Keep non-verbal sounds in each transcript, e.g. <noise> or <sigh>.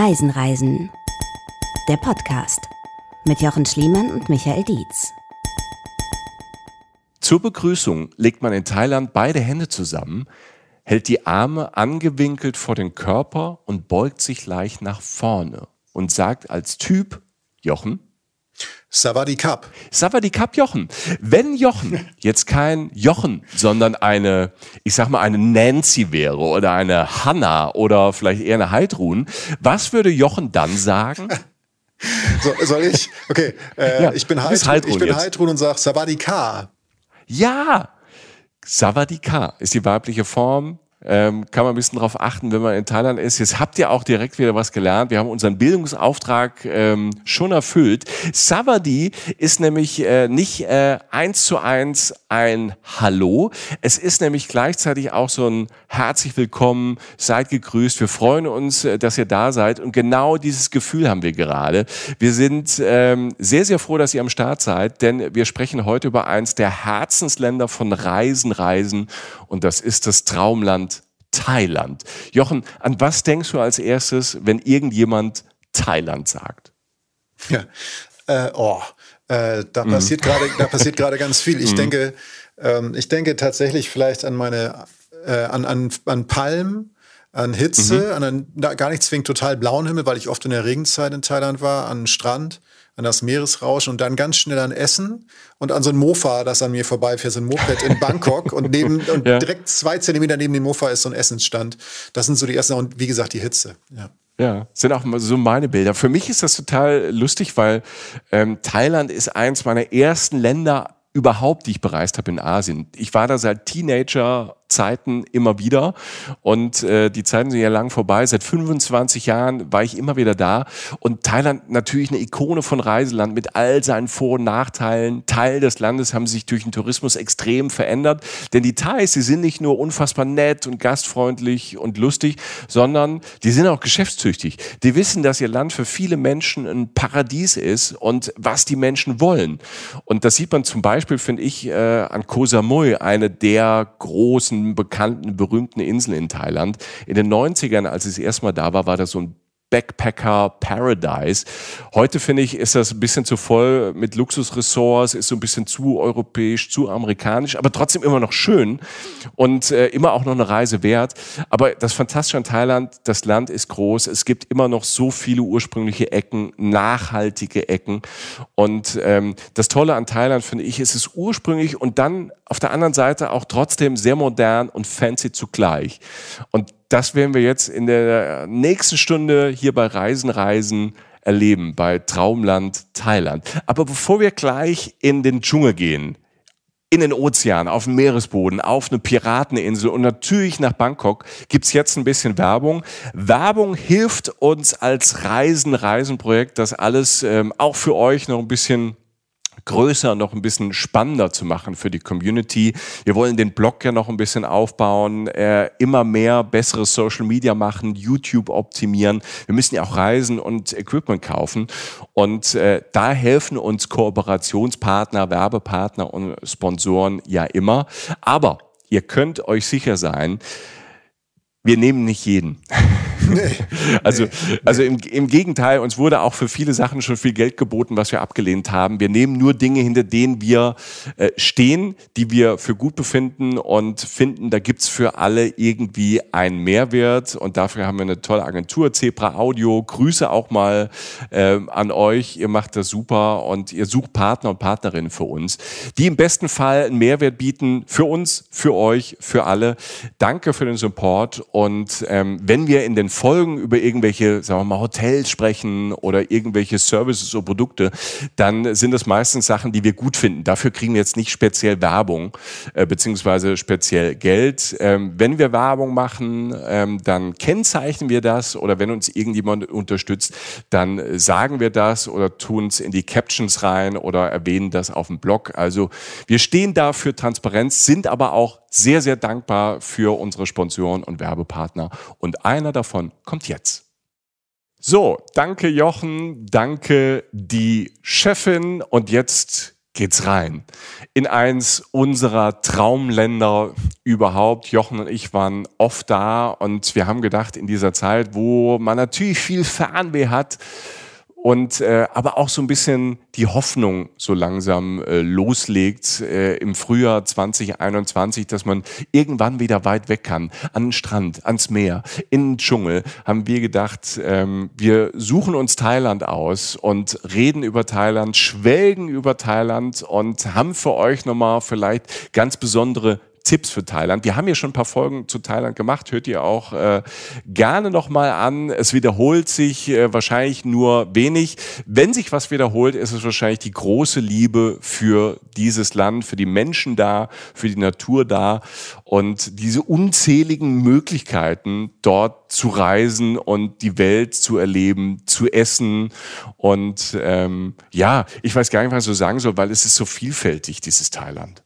Reisen Reisen. Der Podcast mit Jochen Schliemann und Michael Dietz. Zur Begrüßung legt man in Thailand beide Hände zusammen, hält die Arme angewinkelt vor den Körper und beugt sich leicht nach vorne und sagt als Typ Jochen Savadi Cup. Savadi Cup Jochen. Wenn Jochen jetzt kein Jochen, sondern eine, ich sag mal, eine Nancy wäre oder eine Hanna oder vielleicht eher eine Heidrun, was würde Jochen dann sagen? <laughs> So, soll ich? Okay, äh, ja, ich bin Heidrun, Heidrun, ich bin jetzt. Heidrun und sage Savadi Ka. Ja, Savadika ist die weibliche Form ähm, kann man ein bisschen darauf achten, wenn man in Thailand ist. Jetzt habt ihr auch direkt wieder was gelernt. Wir haben unseren Bildungsauftrag ähm, schon erfüllt. Savadi ist nämlich äh, nicht äh, eins zu eins ein Hallo. Es ist nämlich gleichzeitig auch so ein herzlich willkommen, seid gegrüßt. Wir freuen uns, äh, dass ihr da seid. Und genau dieses Gefühl haben wir gerade. Wir sind ähm, sehr, sehr froh, dass ihr am Start seid, denn wir sprechen heute über eins der Herzensländer von Reisen, Reisen und das ist das Traumland Thailand. Jochen, an was denkst du als erstes, wenn irgendjemand Thailand sagt? Ja, äh, oh, äh, da, mhm. passiert grade, gerade ganz viel. Ich, mhm. denke, ähm, ich denke tatsächlich vielleicht an meine, äh, an, an, an Palmen, an Hitze, mhm. an einen, gar nicht zwingend total blauen Himmel, weil ich oft in der Regenzeit in Thailand war, an Strand an das Meeresrauschen und dann ganz schnell an Essen und an so ein Mofa, das an mir vorbeifährt, so ein Moped in Bangkok und neben <laughs> und ja. direkt zwei Zentimeter neben dem Mofa ist so ein Essensstand. Das sind so die ersten und wie gesagt die Hitze. Ja. Ja, sind auch so meine Bilder. Für mich ist das total lustig, weil ähm, Thailand ist eins meiner ersten Länder überhaupt, die ich bereist habe in Asien. Ich war da seit Teenager Zeiten immer wieder. Und äh, die Zeiten sind ja lang vorbei. Seit 25 Jahren war ich immer wieder da. Und Thailand natürlich eine Ikone von Reiseland mit all seinen Vor- und Nachteilen. Teil des Landes haben sich durch den Tourismus extrem verändert. Denn die Thais, sie sind nicht nur unfassbar nett und gastfreundlich und lustig, sondern die sind auch geschäftstüchtig. Die wissen, dass ihr Land für viele Menschen ein Paradies ist und was die Menschen wollen. Und das sieht man zum Beispiel, finde ich, äh, an Koh Samui, eine der großen bekannten, berühmten Inseln in Thailand. In den 90ern, als ich es erstmal da war, war das so ein Backpacker Paradise. Heute finde ich, ist das ein bisschen zu voll mit Luxusressorts, ist so ein bisschen zu europäisch, zu amerikanisch, aber trotzdem immer noch schön und äh, immer auch noch eine Reise wert. Aber das Fantastische an Thailand, das Land ist groß, es gibt immer noch so viele ursprüngliche Ecken, nachhaltige Ecken. Und ähm, das Tolle an Thailand finde ich, ist es ursprünglich und dann auf der anderen Seite auch trotzdem sehr modern und fancy zugleich. Und das werden wir jetzt in der nächsten Stunde hier bei Reisen, Reisen erleben, bei Traumland Thailand. Aber bevor wir gleich in den Dschungel gehen, in den Ozean, auf den Meeresboden, auf eine Pirateninsel und natürlich nach Bangkok gibt's jetzt ein bisschen Werbung. Werbung hilft uns als Reisen, Reisen-Projekt, das alles ähm, auch für euch noch ein bisschen größer, noch ein bisschen spannender zu machen für die Community. Wir wollen den Blog ja noch ein bisschen aufbauen, äh, immer mehr bessere Social Media machen, YouTube optimieren. Wir müssen ja auch reisen und Equipment kaufen. Und äh, da helfen uns Kooperationspartner, Werbepartner und Sponsoren ja immer. Aber ihr könnt euch sicher sein, wir nehmen nicht jeden. <laughs> <laughs> Also, nee, also, nee, also nee. Im, im Gegenteil, uns wurde auch für viele Sachen schon viel Geld geboten, was wir abgelehnt haben. Wir nehmen nur Dinge, hinter denen wir äh, stehen, die wir für gut befinden und finden, da gibt's für alle irgendwie einen Mehrwert. Und dafür haben wir eine tolle Agentur, Zebra Audio. Grüße auch mal äh, an euch. Ihr macht das super und ihr sucht Partner und Partnerinnen für uns, die im besten Fall einen Mehrwert bieten für uns, für euch, für alle. Danke für den Support und ähm, wenn wir in den Folgen über irgendwelche, sagen wir mal, Hotels sprechen oder irgendwelche Services oder Produkte, dann sind das meistens Sachen, die wir gut finden. Dafür kriegen wir jetzt nicht speziell Werbung äh, beziehungsweise speziell Geld. Ähm, wenn wir Werbung machen, ähm, dann kennzeichnen wir das oder wenn uns irgendjemand unterstützt, dann sagen wir das oder tun es in die Captions rein oder erwähnen das auf dem Blog. Also wir stehen da für Transparenz, sind aber auch sehr, sehr dankbar für unsere Sponsoren und Werbepartner. Und einer davon kommt jetzt. So, danke Jochen, danke die Chefin und jetzt geht's rein in eins unserer Traumländer überhaupt. Jochen und ich waren oft da und wir haben gedacht, in dieser Zeit, wo man natürlich viel Fernweh hat, und äh, aber auch so ein bisschen die Hoffnung so langsam äh, loslegt äh, im Frühjahr 2021, dass man irgendwann wieder weit weg kann, an den Strand, ans Meer, in den Dschungel, haben wir gedacht, ähm, wir suchen uns Thailand aus und reden über Thailand, schwelgen über Thailand und haben für euch nochmal vielleicht ganz besondere Tipps für Thailand. Wir haben ja schon ein paar Folgen zu Thailand gemacht, hört ihr auch äh, gerne nochmal an. Es wiederholt sich äh, wahrscheinlich nur wenig. Wenn sich was wiederholt, ist es wahrscheinlich die große Liebe für dieses Land, für die Menschen da, für die Natur da und diese unzähligen Möglichkeiten, dort zu reisen und die Welt zu erleben, zu essen. Und ähm, ja, ich weiß gar nicht, was ich so sagen soll, weil es ist so vielfältig, dieses Thailand.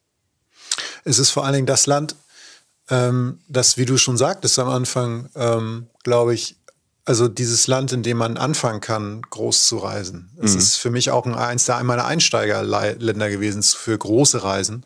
Es ist vor allen Dingen das Land, ähm, das, wie du schon sagtest am Anfang, ähm, glaube ich, also dieses Land, in dem man anfangen kann, groß zu reisen. Es mhm. ist für mich auch eins der meiner Einsteigerländer gewesen für große Reisen,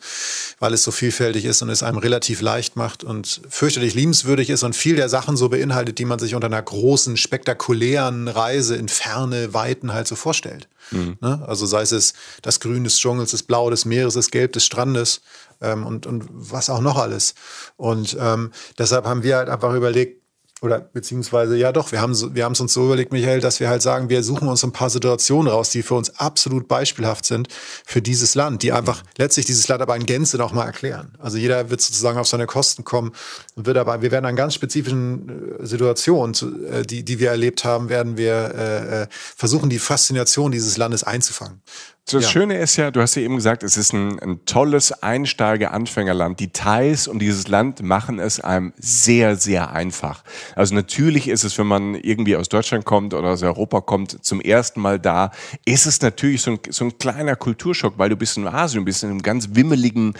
weil es so vielfältig ist und es einem relativ leicht macht und fürchterlich liebenswürdig ist und viel der Sachen so beinhaltet, die man sich unter einer großen, spektakulären Reise in ferne Weiten halt so vorstellt. Mhm. Ne? Also sei es das Grün des Dschungels, das Blau des Meeres, das Gelb des Strandes, ähm, und, und was auch noch alles. Und ähm, deshalb haben wir halt einfach überlegt, oder beziehungsweise ja doch, wir haben wir es uns so überlegt, Michael, dass wir halt sagen, wir suchen uns ein paar Situationen raus, die für uns absolut beispielhaft sind für dieses Land, die einfach mhm. letztlich dieses Land aber in Gänze nochmal erklären. Also jeder wird sozusagen auf seine Kosten kommen und wird aber, wir werden an ganz spezifischen äh, Situationen, äh, die die wir erlebt haben, werden wir äh, äh versuchen, die Faszination dieses Landes einzufangen das ja. Schöne ist ja, du hast ja eben gesagt, es ist ein, ein tolles Einsteiger-Anfängerland. Die Thais und dieses Land machen es einem sehr, sehr einfach. Also natürlich ist es, wenn man irgendwie aus Deutschland kommt oder aus Europa kommt, zum ersten Mal da, ist es natürlich so ein, so ein kleiner Kulturschock, weil du bist in Asien, bist in einem ganz wimmeligen,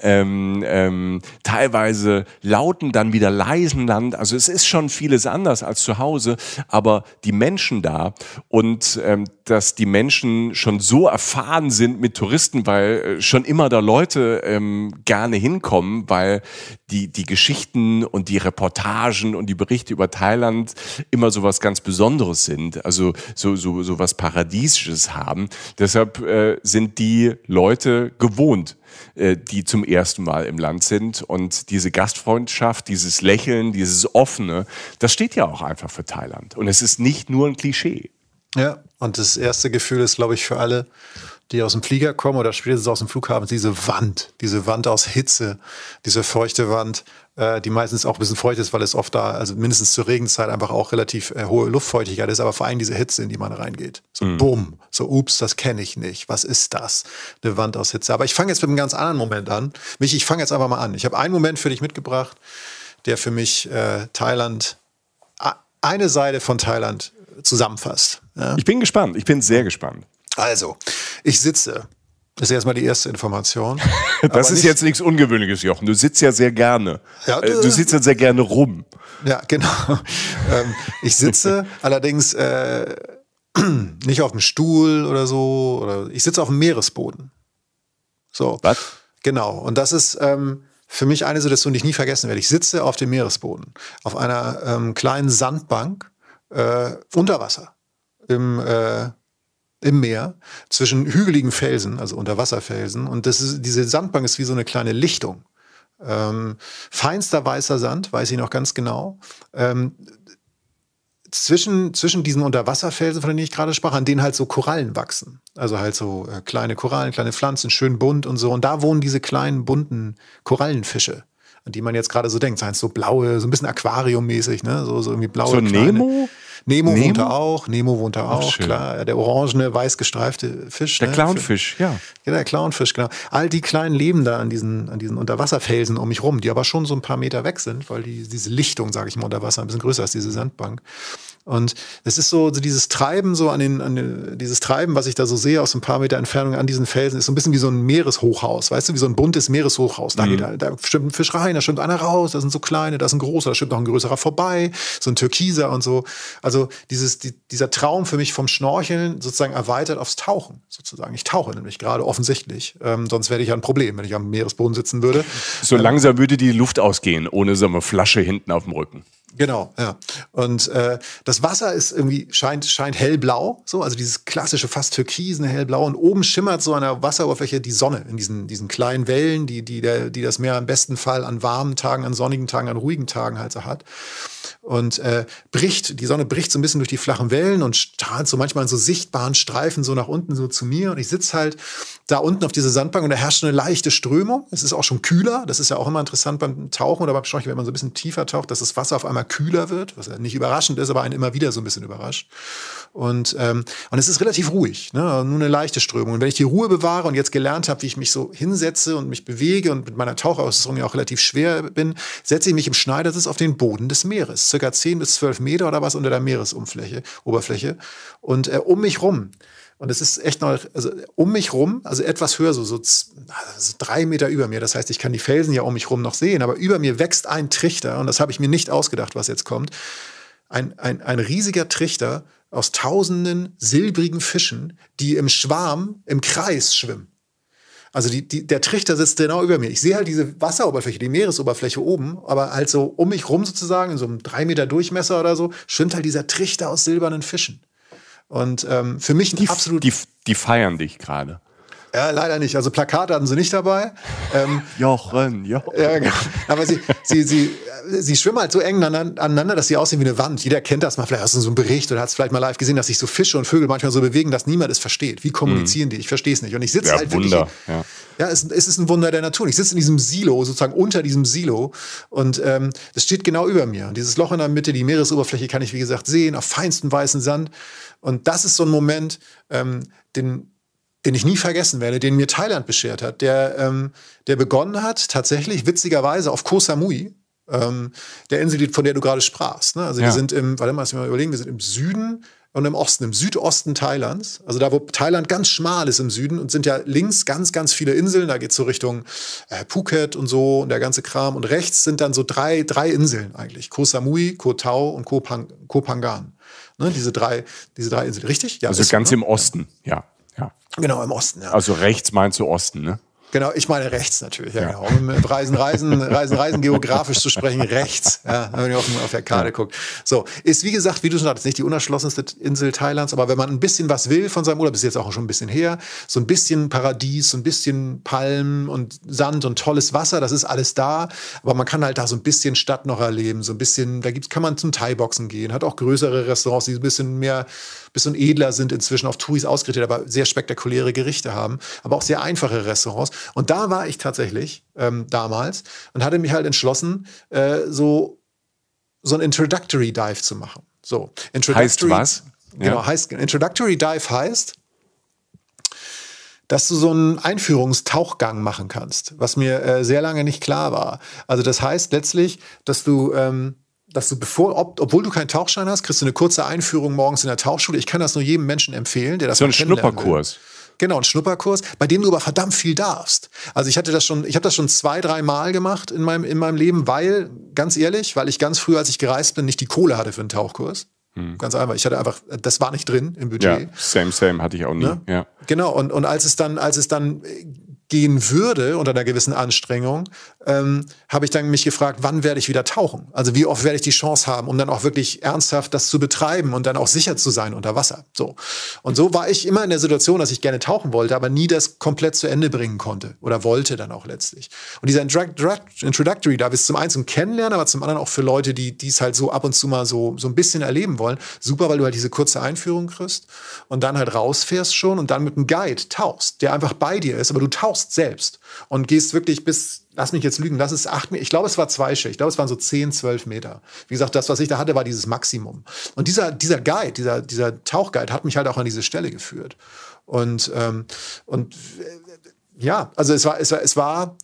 ähm, ähm, teilweise lauten, dann wieder leisen Land. Also es ist schon vieles anders als zu Hause, aber die Menschen da und ähm, dass die Menschen schon so überfahren sind mit Touristen, weil äh, schon immer da Leute ähm, gerne hinkommen, weil die, die Geschichten und die Reportagen und die Berichte über Thailand immer so was ganz Besonderes sind, also so, so, so was Paradiesisches haben. Deshalb äh, sind die Leute gewohnt, äh, die zum ersten Mal im Land sind. Und diese Gastfreundschaft, dieses Lächeln, dieses Offene, das steht ja auch einfach für Thailand. Und es ist nicht nur ein Klischee. Ja, und das erste Gefühl ist, glaube ich, für alle, die aus dem Flieger kommen oder spätestens aus dem Flughafen, diese Wand, diese Wand aus Hitze, diese feuchte Wand, äh, die meistens auch ein bisschen feucht ist, weil es oft da, also mindestens zur Regenzeit einfach auch relativ äh, hohe Luftfeuchtigkeit ist, aber vor allem diese Hitze, in die man reingeht. So mhm. bumm, so ups, das kenne ich nicht. Was ist das? Eine Wand aus Hitze. Aber ich fange jetzt mit einem ganz anderen Moment an. Mich, ich fange jetzt einfach mal an. Ich habe einen Moment für dich mitgebracht, der für mich äh, Thailand, eine Seite von Thailand zusammenfasst. Ja. Ich bin gespannt. Ich bin sehr gespannt. Also, ich sitze. Das ist erstmal die erste Information. <laughs> das ist nicht, jetzt nichts Ungewöhnliches, Jochen. Du sitzt ja sehr gerne. Ja, äh, du äh, sitzt ja sehr gerne rum. Ja, genau. <laughs> ähm, ich sitze allerdings äh, <clears throat> nicht auf dem Stuhl oder so. Oder ich sitze auf dem Meeresboden. So. Was? Genau. Und das ist ähm, für mich eine Situation, die ich nie vergessen werde. Ich sitze auf dem Meeresboden, auf einer ähm, kleinen Sandbank äh, unter Wasser im, äh, im Meer zwischen hügeligen Felsen, also Unterwasserfelsen. Und das ist, diese Sandbank ist wie so eine kleine Lichtung. Ähm, feinster weißer Sand, weiß ich noch ganz genau. Ähm, zwischen, zwischen diesen Unterwasserfelsen, von denen ich gerade sprach, an denen halt so Korallen wachsen. Also halt so äh, kleine Korallen, kleine Pflanzen, schön bunt und so. Und da wohnen diese kleinen, bunten Korallenfische, an die man jetzt gerade so denkt. Seien es so blaue, so ein bisschen aquariummäßig, ne? So, so irgendwie blaue. So kleine. Nemo? Nemo, Nemo? wohnt da auch, Nemo wohnt da auch, schön. klar. Der orangene, weiß gestreifte Fisch. Der ne? Clownfisch, ja. Ja, der Clownfisch, genau. All die kleinen leben da an diesen, an diesen Unterwasserfelsen um mich rum, die aber schon so ein paar Meter weg sind, weil die, diese Lichtung, sage ich mal, unter Wasser ein bisschen größer ist, diese Sandbank. Und es ist so, so dieses Treiben, so an den, an den, dieses Treiben, was ich da so sehe aus ein paar Meter Entfernung an diesen Felsen, ist so ein bisschen wie so ein Meereshochhaus, weißt du, wie so ein buntes Meereshochhaus. Da, mhm. geht, da, halt, da schwimmt ein Fisch rein, da schwimmt einer raus, da sind so kleine, da ist ein großer, da schwimmt noch ein größerer vorbei, so ein Türkiser und so. Also dieses, die, dieser Traum für mich vom Schnorcheln sozusagen erweitert aufs Tauchen, sozusagen. Ich tauche nämlich gerade offensichtlich. Ähm, sonst wäre ich ja ein Problem, wenn ich am Meeresboden sitzen würde. So ähm, langsam würde die Luft ausgehen, ohne so eine Flasche hinten auf dem Rücken. Genau, ja. Und äh, das Wasser ist irgendwie scheint scheint hellblau, so also dieses klassische fast türkisen hellblau und oben schimmert so an der Wasseroberfläche die Sonne in diesen diesen kleinen Wellen, die die der, die das Meer im besten Fall an warmen Tagen, an sonnigen Tagen, an ruhigen Tagen halt so hat und äh, bricht, die Sonne bricht so ein bisschen durch die flachen Wellen und strahlt so manchmal in so sichtbaren Streifen so nach unten so zu mir und ich sitze halt da unten auf dieser Sandbank und da herrscht eine leichte Strömung. Es ist auch schon kühler, das ist ja auch immer interessant beim Tauchen oder beim Schnorcheln, wenn man so ein bisschen tiefer taucht, dass das Wasser auf einmal kühler wird, was ja nicht überraschend ist, aber einen immer wieder so ein bisschen überrascht. Und, ähm, und es ist relativ ruhig, ne? Also nur eine leichte Strömung. Und wenn ich die Ruhe bewahre und jetzt gelernt habe, wie ich mich so hinsetze und mich bewege und mit meiner Tauchausrüstung ja auch relativ schwer bin, setze ich mich im Schneidersitz auf den Boden des Meeres ist, circa 10 bis 12 Meter oder was unter der Meeresoberfläche. Oberfläche. Und äh, um mich rum. Und es ist echt noch, also um mich rum, also etwas höher, so, so, also drei Meter über mir. Das heißt, ich kann die Felsen ja um mich rum noch sehen, aber über mir wächst ein Trichter, und das habe ich mir nicht ausgedacht, was jetzt kommt. Ein, ein, ein riesiger Trichter aus tausenden silbrigen Fischen, die im Schwarm, im Kreis schwimmen. Also die, die, der Trichter sitzt genau über mir. Ich sehe halt diese Wasseroberfläche, die Meeresoberfläche oben, aber halt so um mich rum sozusagen, in so einem drei Meter Durchmesser oder so, schwimmt halt dieser Trichter aus silbernen Fischen. Und ähm, für mich die, absolut. Die, die feiern dich gerade. Ja, leider nicht. Also Plakate hatten sie nicht dabei. Ähm, Jochen, Jochen. Ja, genau. aber sie, sie, sie, sie schwimmen halt so eng aneinander, dass sie aussehen wie eine Wand. Jeder kennt das mal vielleicht hast du so einen Bericht oder hast es vielleicht mal live gesehen, dass sich so Fische und Vögel manchmal so bewegen, dass niemand es versteht. Wie kommunizieren mhm. die? Ich verstehe es nicht. Und ich sitze ja, halt Wunder. wirklich. Ja, ja es, es, ist ein Wunder der Natur. Ich sitze in diesem Silo, sozusagen unter diesem Silo. Und ähm, das steht genau über mir. Und dieses Loch in der Mitte, die Meeresoberfläche kann ich, wie gesagt, sehen, auf feinstem weißen Sand. Und das ist so ein Moment, ähm, den, den ich nie vergessen werde, den mir Thailand beschert hat, der, ähm, der begonnen hat, tatsächlich witzigerweise auf Koh Samui, ähm, der Insel, von der du gerade sprachst. Ne? Also ja. wir sind im, warte mal, mal überlegen, wir sind im Süden und im Osten, im Südosten Thailands, also da, wo Thailand ganz schmal ist im Süden und sind ja links ganz, ganz viele Inseln, da geht es so Richtung äh, Phuket und so und der ganze Kram und rechts sind dann so drei, drei Inseln eigentlich, Koh Samui, Koh Tao und Koh, Pang, Koh Phangan. Ne? Diese, drei, diese drei Inseln, richtig? Ja, also ganz ne? im Osten, ja. Ja. Genau, im Osten. Ja. Also rechts meinst du Osten, ne? Genau, ich meine rechts natürlich, ja, ja. genau. Um Reisen, Reisen, Reisen, Reisen geografisch zu sprechen, rechts, ja, wenn man auf, auf der Karte ja. guckt. So, ist wie gesagt, wie du schon sagtest, nicht die unerschlossenste Insel Thailands, aber wenn man ein bisschen was will von seinem Urlaub, ist jetzt auch schon ein bisschen her, so ein bisschen Paradies, so ein bisschen Palmen und Sand und tolles Wasser, das ist alles da, aber man kann halt da so ein bisschen Stadt noch erleben, so ein bisschen, da gibt's, kann man zum Thai-Boxen gehen, hat auch größere Restaurants, die so ein bisschen mehr bis und Edler sind inzwischen auf Touris ausgerichtet, aber sehr spektakuläre Gerichte haben, aber auch sehr einfache Restaurants. Und da war ich tatsächlich ähm, damals und hatte mich halt entschlossen, äh, so, so ein Introductory Dive zu machen. So, heißt was? Genau, ja. heißt, Introductory Dive heißt, dass du so einen Einführungstauchgang machen kannst, was mir äh, sehr lange nicht klar war. Also das heißt letztlich, dass du ähm, dass du bevor, ob, obwohl du keinen Tauchschein hast, kriegst du eine kurze Einführung morgens in der Tauchschule. Ich kann das nur jedem Menschen empfehlen, der das so ein Schnupperkurs. Will. Genau, ein Schnupperkurs, bei dem du aber verdammt viel darfst. Also ich hatte das schon, ich habe das schon zwei, drei Mal gemacht in meinem, in meinem Leben, weil, ganz ehrlich, weil ich ganz früh, als ich gereist bin, nicht die Kohle hatte für einen Tauchkurs. Hm. Ganz einfach. Ich hatte einfach, das war nicht drin im Budget. Ja, same, same hatte ich auch nie. Ne? Ja. Genau, und, und als es dann, als es dann gehen würde unter einer gewissen Anstrengung, ähm, habe ich dann mich gefragt, wann werde ich wieder tauchen? Also wie oft werde ich die Chance haben, um dann auch wirklich ernsthaft das zu betreiben und dann auch sicher zu sein unter Wasser. So. Und so war ich immer in der Situation, dass ich gerne tauchen wollte, aber nie das komplett zu Ende bringen konnte oder wollte dann auch letztlich. Und dieser Introductory Dive ist zum einen zum Kennenlernen, aber zum anderen auch für Leute, die dies halt so ab und zu mal so, so ein bisschen erleben wollen. Super, weil du halt diese kurze Einführung kriegst und dann halt rausfährst schon und dann mit einem Guide tauchst, der einfach bei dir ist, aber du tauchst selbst und gehst wirklich bis lass mich jetzt lügen, lass es acht Meter, ich glaube, es war zwei Schicht, ich glaube, es waren so zehn, zwölf Meter. Wie gesagt, das, was ich da hatte, war dieses Maximum. Und dieser, dieser Guide, dieser, dieser Tauchguide hat mich halt auch an diese Stelle geführt. Und, ähm, und äh, ja, also es war, es war, es war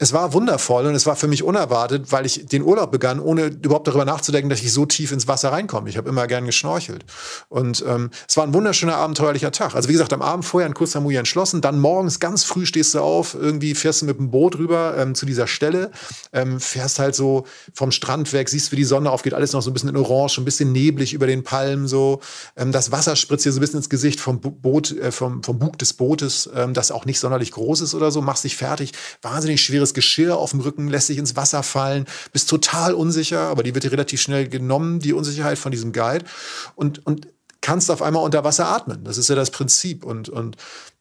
es war wundervoll und es war für mich unerwartet, weil ich den Urlaub begann, ohne überhaupt darüber nachzudenken, dass ich so tief ins Wasser reinkomme. Ich habe immer gern geschnorchelt. Und ähm, es war ein wunderschöner, abenteuerlicher Tag. Also wie gesagt, am Abend vorher in Koh Samui entschlossen, dann morgens ganz früh stehst du auf, irgendwie fährst du mit dem Boot rüber ähm, zu dieser Stelle, ähm, fährst halt so vom Strand weg, siehst, wie die Sonne aufgeht, alles noch so ein bisschen in Orange, ein bisschen neblig über den Palmen so. Ähm, das Wasser spritzt dir so ein bisschen ins Gesicht vom Boot, äh, vom, vom Bug des Bootes, ähm, das auch nicht sonderlich groß ist oder so, machst dich fertig. Wahnsinnig schweres schweres Geschirr auf dem Rücken, lässt sich ins Wasser fallen, bist total unsicher, aber die wird dir relativ schnell genommen, die Unsicherheit von diesem Guide. Und, und kannst auf einmal unter Wasser atmen. Das ist ja das Prinzip. Und, und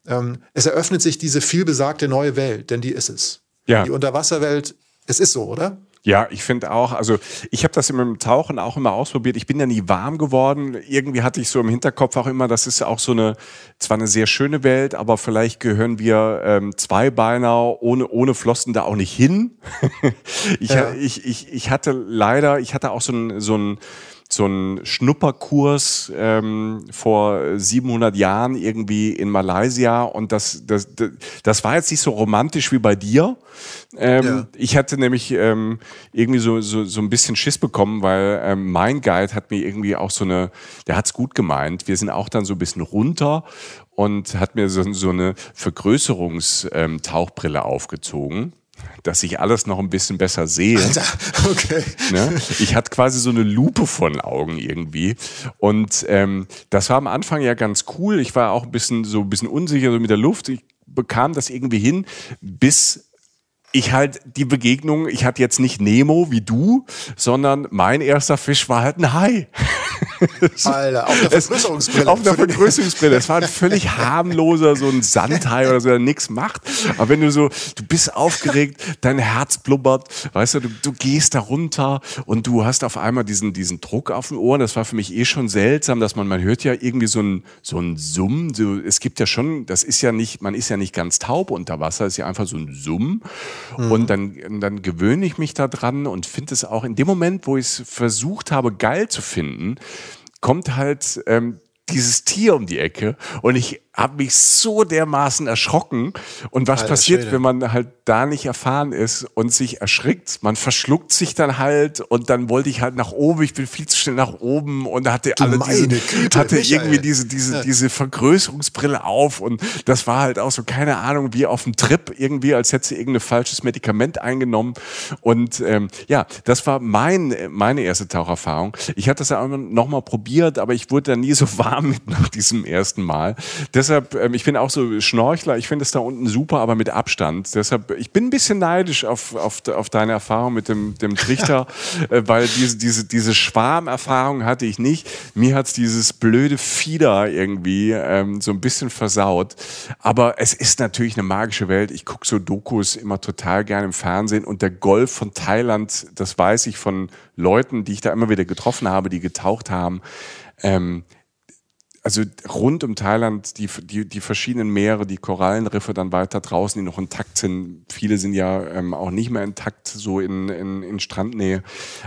ähm, es eröffnet sich diese vielbesagte neue Welt, denn die ist es. Ja. Die Unterwasserwelt, es ist so, oder? Ja, ich finde auch, also ich habe das immer im Tauchen auch immer ausprobiert. Ich bin ja nie warm geworden. Irgendwie hatte ich so im Hinterkopf auch immer, das ist auch so eine, zwar eine sehr schöne Welt, aber vielleicht gehören wir ähm, zwei Zweibeiner ohne, ohne Flossen da auch nicht hin. <laughs> ich, ja. ich, ich, ich hatte leider, ich hatte auch so ein, so ein so ein Schnupperkurs ähm, vor 700 Jahren irgendwie in Malaysia und das, das, das, war jetzt nicht so romantisch wie bei dir. Ähm, ja. Ich hatte nämlich ähm, irgendwie so, so, so ein bisschen Schiss bekommen, weil ähm, mein Guide hat mir irgendwie auch so eine, der hat es gut gemeint, wir sind auch dann so ein bisschen runter und hat mir so, so eine Vergrößerungstauchbrille ähm, aufgezogen dass ich alles noch ein bisschen besser sehe. Alter, <laughs> okay. Ne? Ich hatte quasi so eine Lupe von Augen irgendwie. Und ähm, das war am Anfang ja ganz cool. Ich war auch ein bisschen so ein bisschen unsicher so mit der Luft. Ich bekam das irgendwie hin, bis ich halt die Begegnung, ich hatte jetzt nicht Nemo wie du, sondern mein erster Fisch war halt ein Hai. <laughs> Alter, auf der Vergrößerungsbrille. auf der Vergrößerungsbrille. Es war ein völlig harmloser, so ein Sandhai oder so, der nichts macht. Aber wenn du so, du bist aufgeregt, dein Herz blubbert, weißt du, du, du gehst da runter und du hast auf einmal diesen, diesen Druck auf den Ohren. Das war für mich eh schon seltsam, dass man, man hört ja irgendwie so ein, so ein Summ. So, es gibt ja schon, das ist ja nicht, man ist ja nicht ganz taub unter Wasser, ist ja einfach so ein Summ. Mhm. Und dann, dann gewöhne ich mich daran und finde es auch in dem Moment, wo ich es versucht habe, geil zu finden, kommt halt ähm, dieses Tier um die Ecke und ich habe mich so dermaßen erschrocken. Und was Alter, passiert, Schwede. wenn man halt da nicht erfahren ist und sich erschrickt? Man verschluckt sich dann halt und dann wollte ich halt nach oben. Ich bin viel zu schnell nach oben und hatte du alle diese, Güte, hatte Michael. irgendwie diese, diese, ja. diese Vergrößerungsbrille auf und das war halt auch so, keine Ahnung, wie auf dem Trip irgendwie, als hätte sie irgendein falsches Medikament eingenommen. Und ähm, ja, das war mein, meine erste Taucherfahrung. Ich hatte das ja auch nochmal probiert, aber ich wurde da nie so <laughs> warm mit nach diesem ersten Mal. Das deshalb, ähm, ich bin auch so Schnorchler, ich finde es da unten super, aber mit Abstand. Deshalb, ich bin ein bisschen neidisch auf, auf, auf deine Erfahrung mit dem, dem Trichter, <laughs> äh, weil diese, diese, diese Schwarmerfahrung hatte ich nicht. Mir hat es dieses blöde Fieder irgendwie ähm, so ein bisschen versaut. Aber es ist natürlich eine magische Welt. Ich gucke so Dokus immer total gerne im Fernsehen und der Golf von Thailand, das weiß ich von Leuten, die ich da immer wieder getroffen habe, die getaucht haben. Ähm, also rund um Thailand, die, die, die verschiedenen Meere, die Korallenriffe dann weiter draußen, die noch intakt sind. Viele sind ja ähm, auch nicht mehr intakt, so in, in, in Strandnähe.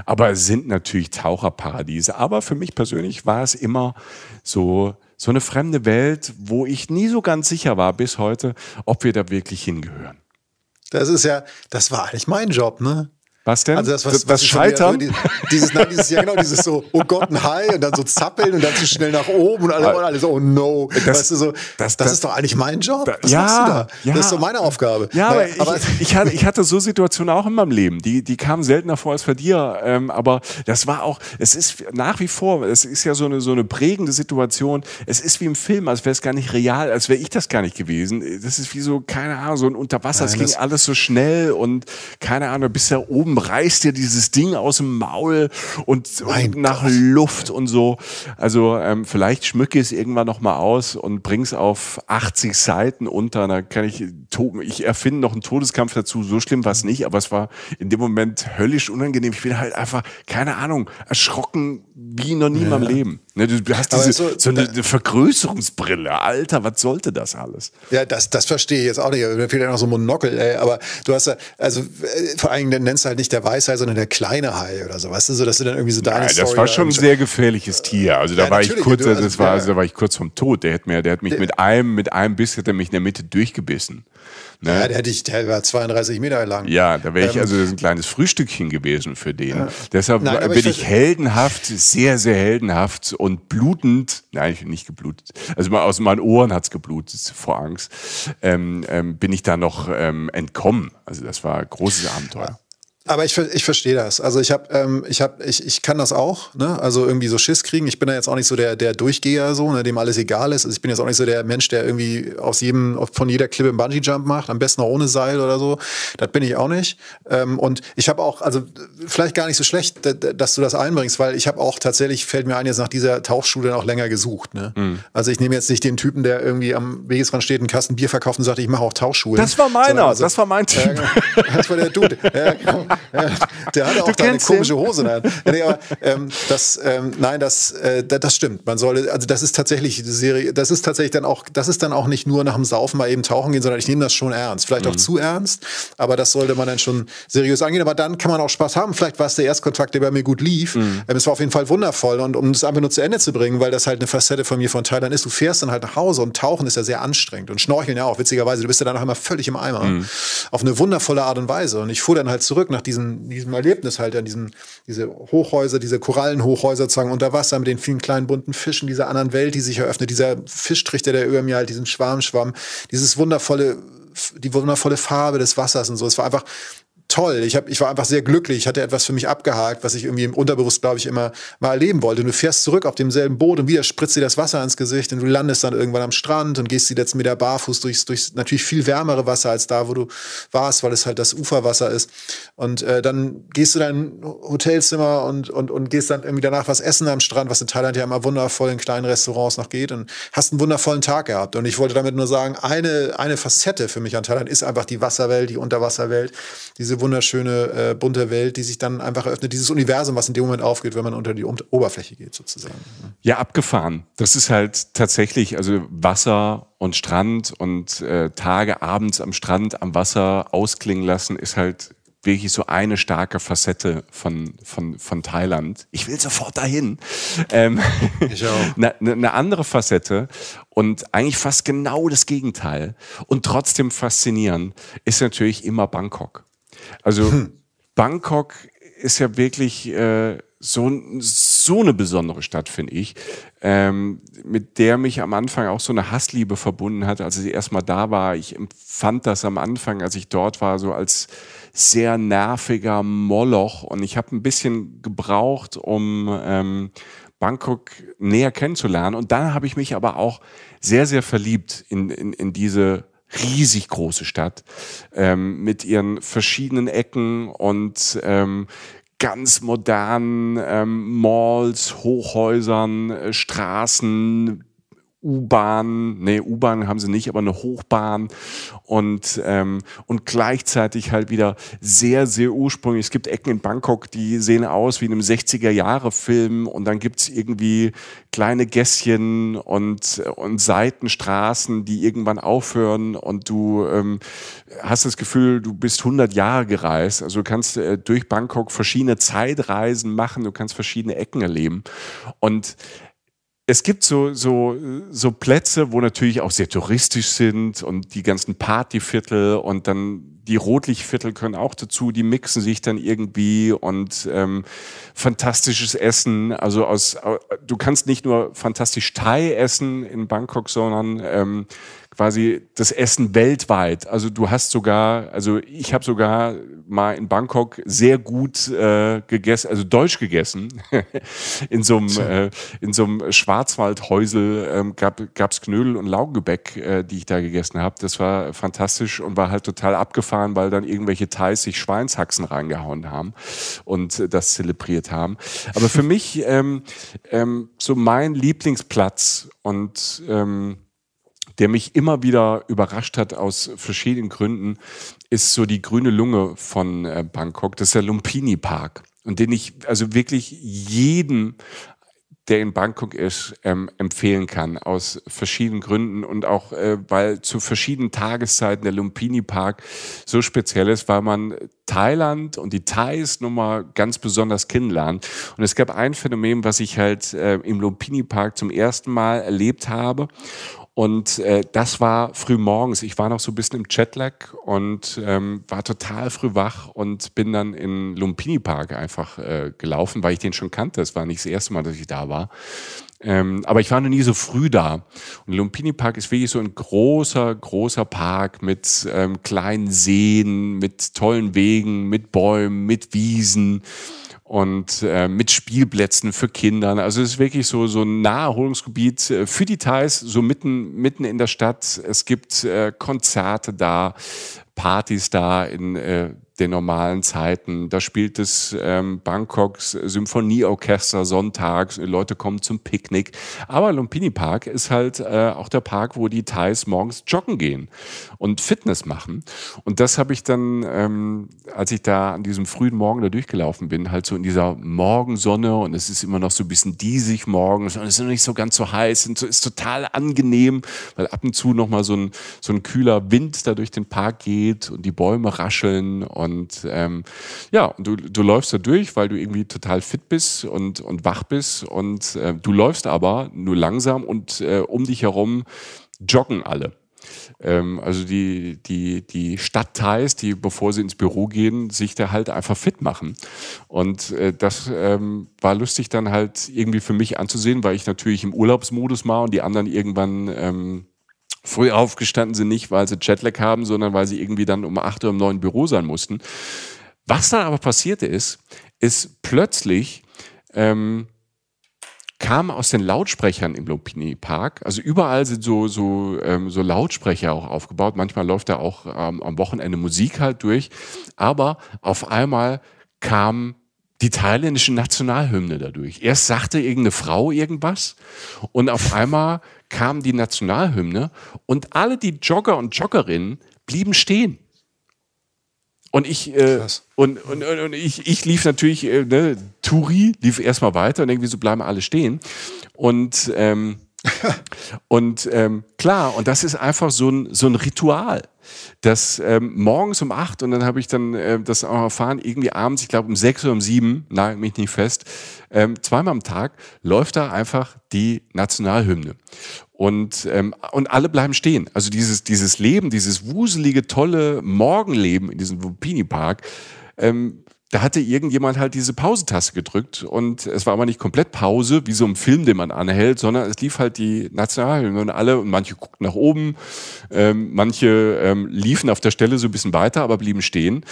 Aber es sind natürlich Taucherparadiese. Aber für mich persönlich war es immer so, so eine fremde Welt, wo ich nie so ganz sicher war bis heute, ob wir da wirklich hingehören. Das ist ja, das war eigentlich mein Job, ne? Was denn? Also das, was, das, was Scheitern? Wieder, dieses, nein, dieses, ja genau, dieses so, oh Gott, ein Hai und dann so zappeln und dann so schnell nach oben und alle, und alle so, oh no. Das, weißt du, so, das, das, ist doch eigentlich mein Job. Was ja, machst du da? Ja, das ist so meine Aufgabe. Ja, Weil, aber, ich, aber ich, ich, hatte so Situationen auch in meinem Leben. Die, die kamen seltener vor als bei dir. Ähm, aber das war auch, es ist nach wie vor, es ist ja so eine, so eine prägende Situation. Es ist wie im Film, als wäre es gar nicht real, als wäre ich das gar nicht gewesen. Das ist wie so, keine Ahnung, so ein Unterwasser. Es ging alles so schnell und keine Ahnung, bis da oben oben, reißt dir dieses Ding aus dem Maul und, und nach Gott. Luft und so. Also ähm, vielleicht schmücke ich es irgendwann nochmal aus und bringe es auf 80 Seiten unter. Da kann ich, ich erfinde noch einen Todeskampf dazu. So schlimm war es nicht, aber es war in dem Moment höllisch unangenehm. Ich bin halt einfach, keine Ahnung, erschrocken wie noch nie ja. in meinem Leben. Ne, du hast diese, so, so, eine da, Vergrößerungsbrille. Alter, was sollte das alles? Ja, das, das verstehe ich jetzt auch nicht. Mir fehlt ja noch so ein Monokel, ey. Aber du hast ja, also äh, vor allem nennst du halt nicht der Weißhai, sondern der kleine Hai oder so. Weißt du, so, dass du dann irgendwie so deine Nein, das war schon ein sehr gefährliches Tier. Also da ja, war ich kurz, du, also, das war, also, da war ich kurz vom Tod. Der hat mir, der hat mich der, mit einem, mit einem Biss hat er mich in der Mitte durchgebissen. Ne? Ja, der, hätte ich, der war 32 Meter lang. Ja, da wäre ich ähm, also ein kleines Frühstückchen gewesen für den. Ja. Deshalb Nein, bin ich, ich heldenhaft, sehr, sehr heldenhaft und blutend. Nein, ich bin nicht geblutet. Also aus meinen Ohren hat es geblutet vor Angst. Ähm, ähm, bin ich da noch ähm, entkommen. Also das war ein großes Abenteuer. Aber ich, ich verstehe das. Also ich habe, ähm, ich habe, ich, ich kann das auch. Ne? Also irgendwie so Schiss kriegen. Ich bin da jetzt auch nicht so der, der Durchgeher, so, ne? dem alles egal ist. Also ich bin jetzt auch nicht so der Mensch, der irgendwie aus jedem, von jeder Klippe einen Bungee Jump macht, am besten auch ohne Seil oder so. Das bin ich auch nicht. Ähm, und ich habe auch, also vielleicht gar nicht so schlecht, dass du das einbringst, weil ich habe auch tatsächlich fällt mir ein jetzt nach dieser Tauchschule noch länger gesucht. Ne? Mhm. Also ich nehme jetzt nicht den Typen, der irgendwie am Wegesrand steht, einen Kasten Bier verkauft und sagt, ich mache auch Tauchschule. Das war meiner. Also, das war mein Typ. Äh, das war der Dude. ja, genau. <laughs> der hatte auch da eine komische Hose. Nein, nee, aber, ähm, das, ähm, nein das, äh, das, das stimmt. Man soll, also das ist tatsächlich die Serie, das ist tatsächlich dann auch, das ist dann auch nicht nur nach dem Saufen mal eben tauchen gehen, sondern ich nehme das schon ernst. Vielleicht mhm. auch zu ernst, aber das sollte man dann schon seriös angehen. Aber dann kann man auch Spaß haben. Vielleicht war es der Erstkontakt, der bei mir gut lief. Mhm. Ähm, es war auf jeden Fall wundervoll. Und um es einfach nur zu Ende zu bringen, weil das halt eine Facette von mir von Thailand ist, du fährst dann halt nach Hause und tauchen ist ja sehr anstrengend und schnorcheln ja auch, witzigerweise. Du bist ja dann auch immer völlig im Eimer. Mhm. Auf eine wundervolle Art und Weise. Und ich fuhr dann halt zurück nach nach diesem, diesem Erlebnis halt, an diesen, diese Hochhäuser, diese Korallenhochhäuser sozusagen unter Wasser mit den vielen kleinen bunten Fischen, dieser anderen Welt, die sich eröffnet, dieser Fischtrichter, der über mir halt diesen Schwarm schwamm, dieses wundervolle, die wundervolle Farbe des Wassers und so. Es war einfach toll. Ich, hab, ich war einfach sehr glücklich. Ich hatte etwas für mich abgehakt, was ich irgendwie im Unterbewusst, glaube ich, immer mal erleben wollte. Und du fährst zurück auf demselben Boot und wieder spritzt dir das Wasser ins Gesicht und du landest dann irgendwann am Strand und gehst die letzten Meter barfuß durchs, durchs natürlich viel wärmere Wasser als da, wo du warst, weil es halt das Uferwasser ist. Und äh, dann gehst du dein Hotelzimmer und, und, und gehst dann irgendwie danach was essen am Strand, was in Thailand ja immer wundervoll in kleinen Restaurants noch geht und hast einen wundervollen Tag gehabt. Und ich wollte damit nur sagen, eine, eine Facette für mich an Thailand ist einfach die Wasserwelt, die Unterwasserwelt, diese wunderschöne, äh, bunte Welt, die sich dann einfach eröffnet, dieses Universum, was in dem Moment aufgeht, wenn man unter die Oberfläche geht, sozusagen. Ne? Ja, abgefahren. Das ist halt tatsächlich, also Wasser und Strand und äh, Tage abends am Strand, am Wasser ausklingen lassen, ist halt wirklich so eine starke Facette von, von, von Thailand. Ich will sofort dahin. Ähm, <laughs> ich auch. Eine ne andere Facette und eigentlich fast genau das Gegenteil und trotzdem faszinierend ist natürlich immer Bangkok. Also hm. Bangkok ist ja wirklich äh, so, so eine besondere Stadt, finde ich, ähm, mit der mich am Anfang auch so eine Hassliebe verbunden hat, als ich erstmal da war. Ich empfand das am Anfang, als ich dort war, so als sehr nerviger Moloch und ich habe ein bisschen gebraucht, um ähm, Bangkok näher kennenzulernen. Und dann habe ich mich aber auch sehr, sehr verliebt in, in, in diese riesig große Stadt ähm, mit ihren verschiedenen Ecken und ähm, ganz modernen ähm, Malls, Hochhäusern, äh, Straßen, U-Bahn, nee, U-Bahn haben sie nicht, aber eine Hochbahn und, ähm, und gleichzeitig halt wieder sehr, sehr ursprünglich. Es gibt Ecken in Bangkok, die sehen aus wie in einem 60er-Jahre-Film und dann gibt's irgendwie kleine Gässchen und, und Seitenstraßen, die irgendwann aufhören und du ähm, hast das Gefühl, du bist 100 Jahre gereist. Also du kannst äh, durch Bangkok verschiedene Zeitreisen machen, du kannst verschiedene Ecken erleben und es gibt so, so, so Plätze, wo natürlich auch sehr touristisch sind und die ganzen Partyviertel und dann die Rotlichtviertel können auch dazu, die mixen sich dann irgendwie und ähm, fantastisches Essen. Also aus, du kannst nicht nur fantastisch Thai essen in Bangkok, sondern ähm, quasi das Essen weltweit. Also du hast sogar, also ich habe sogar mal in Bangkok sehr gut äh, gegessen, also deutsch gegessen. <laughs> in so einem äh, Schwarzwaldhäusel ähm, gab es Knödel und Laugengebäck, äh, die ich da gegessen habe. Das war fantastisch und war halt total abgefahren, weil dann irgendwelche Thais sich Schweinshaxen reingehauen haben und äh, das zelebriert haben. Aber für <laughs> mich ähm, ähm, so mein Lieblingsplatz und ähm, der mich immer wieder überrascht hat aus verschiedenen Gründen, ist so die grüne Lunge von äh, Bangkok. Das ist der Lumpini Park. Und den ich also wirklich jeden, der in Bangkok ist, ähm, empfehlen kann, aus verschiedenen Gründen und auch, äh, weil zu verschiedenen Tageszeiten der Lumpini Park so speziell ist, weil man Thailand und die Thais nun mal ganz besonders kennenlernt. Und es gab ein Phänomen, was ich halt äh, im Lumpini Park zum ersten Mal erlebt habe und äh, das war früh morgens. Ich war noch so ein bisschen im Jetlag und ähm, war total früh wach und bin dann in Lumpini Park einfach äh, gelaufen, weil ich den schon kannte. Es war nicht das erste Mal, dass ich da war. Ähm, aber ich war noch nie so früh da. Und Lumpini Park ist wirklich so ein großer, großer Park mit ähm, kleinen Seen, mit tollen Wegen, mit Bäumen, mit Wiesen und äh, mit Spielplätzen für Kindern. Also es ist wirklich so, so ein Naherholungsgebiet äh, für die Thais, so mitten, mitten in der Stadt. Es gibt äh, Konzerte da, Partys da in äh, den normalen Zeiten. Da spielt es ähm, Bangkoks Symphonieorchester sonntags, Leute kommen zum Picknick. Aber Lumpini Park ist halt äh, auch der Park, wo die Thais morgens joggen gehen und Fitness machen. Und das habe ich dann, ähm, als ich da an diesem frühen Morgen da durchgelaufen bin, halt so in dieser Morgensonne und es ist immer noch so ein bisschen diesig morgens und es ist noch nicht so ganz so heiß und so ist total angenehm, weil ab und zu nochmal so ein, so ein kühler Wind da durch den Park geht und die Bäume rascheln und und ähm, ja, du, du läufst da durch, weil du irgendwie total fit bist und, und wach bist. Und äh, du läufst aber nur langsam und äh, um dich herum joggen alle ähm, also die, die, die Stadtteils, die, bevor sie ins Büro gehen, sich da halt einfach fit machen. Und äh, das ähm, war lustig dann halt irgendwie für mich anzusehen, weil ich natürlich im Urlaubsmodus war und die anderen irgendwann ähm, Früh aufgestanden sind nicht, weil sie Jetlag haben, sondern weil sie irgendwie dann um 8 Uhr im neuen Büro sein mussten. Was dann aber passierte ist, ist plötzlich ähm, kam aus den Lautsprechern im Lopini Park. Also überall sind so, so, ähm, so Lautsprecher auch aufgebaut. Manchmal läuft da auch ähm, am Wochenende Musik halt durch. Aber auf einmal kam die thailändische Nationalhymne dadurch. Erst sagte irgendeine Frau irgendwas und auf einmal kam die Nationalhymne und alle die Jogger und Joggerinnen blieben stehen. Und ich, äh, und, und, und, ich, ich lief natürlich, äh, ne, Turi lief erstmal weiter und irgendwie so bleiben alle stehen. Und, ähm, <laughs> und ähm, klar, und das ist einfach so ein, so ein Ritual dass ähm, morgens um acht und dann habe ich dann äh, das auch erfahren, irgendwie abends, ich glaube um sechs oder um sieben, nagel mich nicht fest, ähm, zweimal am Tag läuft da einfach die Nationalhymne. Und, ähm, und alle bleiben stehen. Also dieses, dieses Leben, dieses wuselige, tolle Morgenleben in diesem wupini park ähm, da hatte irgendjemand halt diese Pausetaste gedrückt und es war aber nicht komplett Pause, wie so ein Film, den man anhält, sondern es lief halt die Nationalhymne und alle und manche guckten nach oben, ähm, manche ähm, liefen auf der Stelle so ein bisschen weiter, aber blieben stehen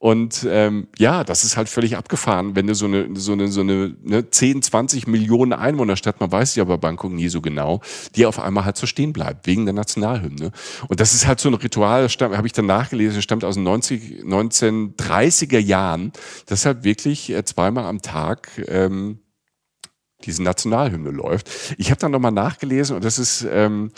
und ähm, ja, das ist halt völlig abgefahren, wenn du so eine, so eine, so eine ne, 10, 20 Millionen Einwohnerstadt, man weiß ja bei Bangkok nie so genau, die auf einmal halt so stehen bleibt, wegen der Nationalhymne. Und das ist halt so ein Ritual, habe ich dann nachgelesen, stammt aus den 90, 1930er Jahren, dass halt wirklich äh, zweimal am Tag ähm, diese Nationalhymne läuft. Ich habe dann nochmal nachgelesen und das ist ähm,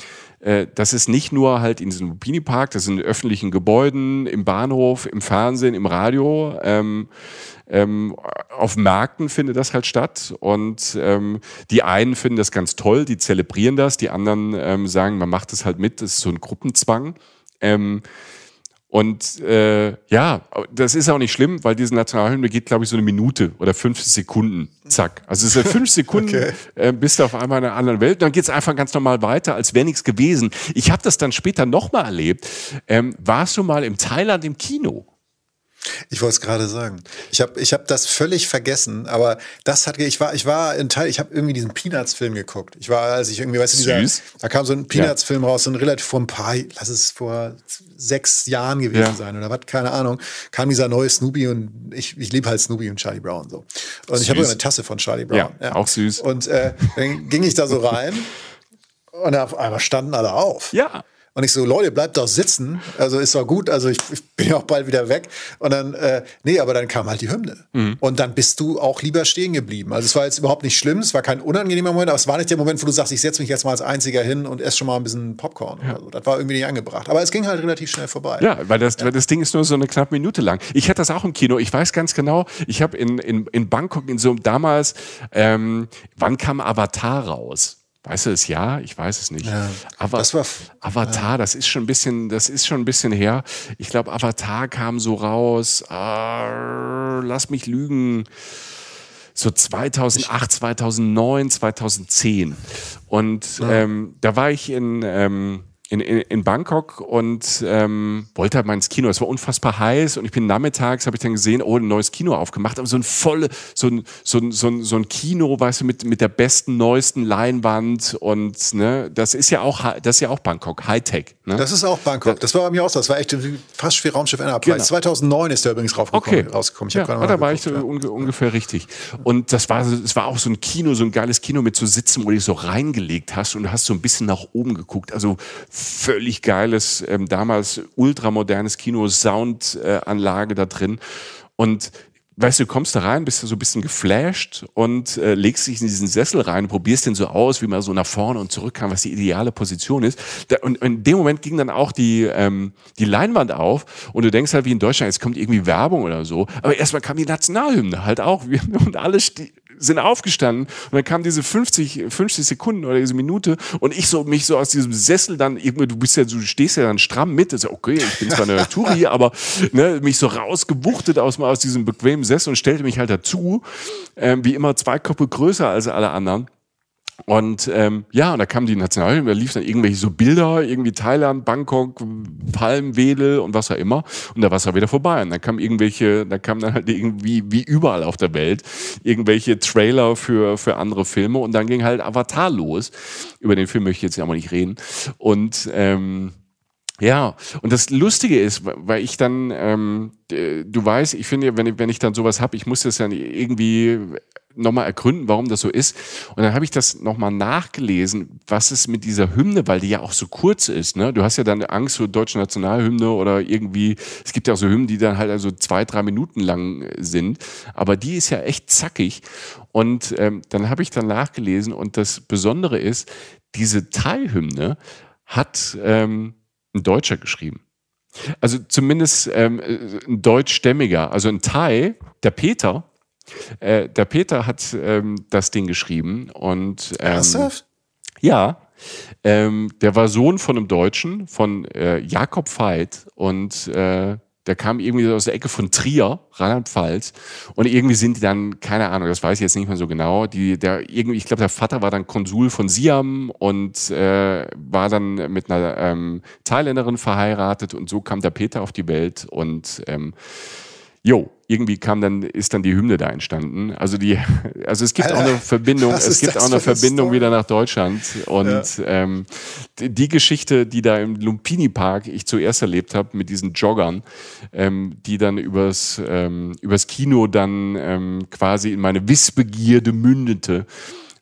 äh, das ist nicht nur halt in diesem Lupini-Park, das sind öffentlichen Gebäuden, im Bahnhof, im Fernsehen, im Radio. Ähm, ähm, auf Märkten findet das halt statt und ähm, die einen finden das ganz toll, die zelebrieren das, die anderen ähm, sagen, man macht das halt mit, das ist so ein Gruppenzwang. Ähm, und äh, ja, das ist auch nicht schlimm, weil diese Nationalhymne geht, glaube ich, so eine Minute oder fünf Sekunden. Zack. Also es sind fünf <laughs> Sekunden, okay. äh, bist du auf einmal in einer anderen Welt. Und dann geht's einfach ganz normal weiter, als wäre nichts gewesen. Ich habe das dann später nochmal erlebt. Ähm, warst du mal im Thailand im Kino? Ich wollte es gerade sagen. Ich habe ich hab das völlig vergessen, aber das hat ich war ich war in Teil ich habe irgendwie diesen Peanuts Film geguckt. Ich war als ich irgendwie weißt du Dieser, da kam so ein Peanuts Film ja. raus, so ein relativ vor ein paar lass es vor sechs Jahren gewesen ja. sein oder was keine Ahnung, kam dieser neue Snoopy und ich, ich liebe halt Snoopy und Charlie Brown so. Und süß. ich habe eine Tasse von Charlie Brown. Ja, ja. auch süß. Und äh, dann ging ich da so rein und auf einmal standen alle auf. Ja. Und ich so, Leute, bleibt doch sitzen. Also ist doch gut, also ich, ich bin ja auch bald wieder weg. Und dann, äh, nee, aber dann kam halt die Hymne. Mhm. Und dann bist du auch lieber stehen geblieben. Also es war jetzt überhaupt nicht schlimm, es war kein unangenehmer Moment, aber es war nicht der Moment, wo du sagst, ich setze mich jetzt mal als Einziger hin und esse schon mal ein bisschen Popcorn. Ja. So. Das war irgendwie nicht angebracht. Aber es ging halt relativ schnell vorbei. Ja, weil das, ja. Weil das Ding ist nur so eine knappe Minute lang. Ich hatte das auch im Kino, ich weiß ganz genau, ich habe in, in, in Bangkok in so einem damals, ähm, wann kam Avatar raus? Weißt du es ja? Ich weiß es nicht. Ja, aber das war, Avatar, ja. das ist schon ein bisschen, das ist schon ein bisschen her. Ich glaube, Avatar kam so raus. Äh, lass mich lügen. So 2008, 2009, 2010. Und ja. ähm, da war ich in ähm, in, in, in Bangkok und ähm, wollte halt mal ins Kino. Es war unfassbar heiß und ich bin nachmittags, habe ich dann gesehen, oh, ein neues Kino aufgemacht. Aber so ein voll, so ein, so ein, so ein, so ein Kino, weißt du, mit, mit der besten, neuesten Leinwand und ne, das ist ja auch, das ist ja auch Bangkok, Hightech. Ne? Das ist auch Bangkok. Das, das war bei mir auch so. Das war echt fast wie Raumschiff Enterprise. Genau. 2009 ist der übrigens raufgekommen, Okay. rausgekommen. Ich ja, ah, da geguckt, war ich ja. unge ungefähr richtig. Und das war, es war auch so ein Kino, so ein geiles Kino mit so Sitzen, wo du dich so reingelegt hast und du hast so ein bisschen nach oben geguckt. Also völlig geiles, ähm, damals ultramodernes Kino, Soundanlage äh, da drin. Und weißt du, kommst da rein, bist so ein bisschen geflasht und äh, legst dich in diesen Sessel rein, probierst den so aus, wie man so nach vorne und zurück kann, was die ideale Position ist. Da, und, in dem Moment ging dann auch die, ähm, die Leinwand auf und du denkst halt wie in Deutschland, jetzt kommt irgendwie Werbung oder so. Aber erstmal kam die Nationalhymne halt auch. Wir, <laughs> und alle sind aufgestanden und dann kam diese 50, 50 Sekunden oder diese Minute und ich so mich so aus diesem Sessel dann, du bist ja, du stehst ja dann stramm mit, ist also, ja okay, ich bin zwar eine Tour hier, <laughs> aber ne, mich so rausgebuchtet aus, aus diesem bequemen Sessel und stellte mich halt dazu, äh, wie immer zwei Köpfe größer als alle anderen. Und ähm, ja, und da kamen die Nationalhymnen, da liefen dann irgendwelche so Bilder, irgendwie Thailand, Bangkok, Palmwedel und was auch immer. Und da war es auch wieder vorbei. Und dann kamen irgendwelche, da kamen dann halt irgendwie, wie überall auf der Welt, irgendwelche Trailer für, für andere Filme. Und dann ging halt Avatar los. Über den Film möchte ich jetzt ja mal nicht reden. Und ähm, ja, und das Lustige ist, weil ich dann, ähm, du weißt, ich finde, wenn ich, wenn ich dann sowas habe, ich muss das dann irgendwie nochmal ergründen, warum das so ist. Und dann habe ich das nochmal nachgelesen, was es mit dieser Hymne, weil die ja auch so kurz ist. Ne? Du hast ja dann Angst vor deutsche Nationalhymne oder irgendwie, es gibt ja auch so Hymnen, die dann halt also zwei, drei Minuten lang sind. Aber die ist ja echt zackig. Und ähm, dann habe ich dann nachgelesen und das Besondere ist, diese Teilhymne hat ähm, ein Deutscher geschrieben. Also zumindest ähm, ein deutschstämmiger, also ein Thai, der Peter, äh, der Peter hat ähm, das Ding geschrieben und ähm, Ernsthaft? ja, ähm, der war Sohn von einem Deutschen, von äh, Jakob Veit und äh, der kam irgendwie aus der Ecke von Trier, Rheinland-Pfalz. Und irgendwie sind die dann, keine Ahnung, das weiß ich jetzt nicht mehr so genau. Die, der, irgendwie, ich glaube, der Vater war dann Konsul von Siam und äh, war dann mit einer ähm, Thailänderin verheiratet. Und so kam der Peter auf die Welt. Und ähm, jo, irgendwie kam dann, ist dann die Hymne da entstanden. Also die, also es gibt Alter, auch eine Verbindung, es gibt auch eine Verbindung wieder nach Deutschland. Und ja. ähm, die, die, Geschichte, die da im Lumpini Park ich zuerst erlebt habe, mit diesen Joggern, ähm, die dann übers, ähm, übers Kino dann ähm, quasi in meine Wissbegierde mündete.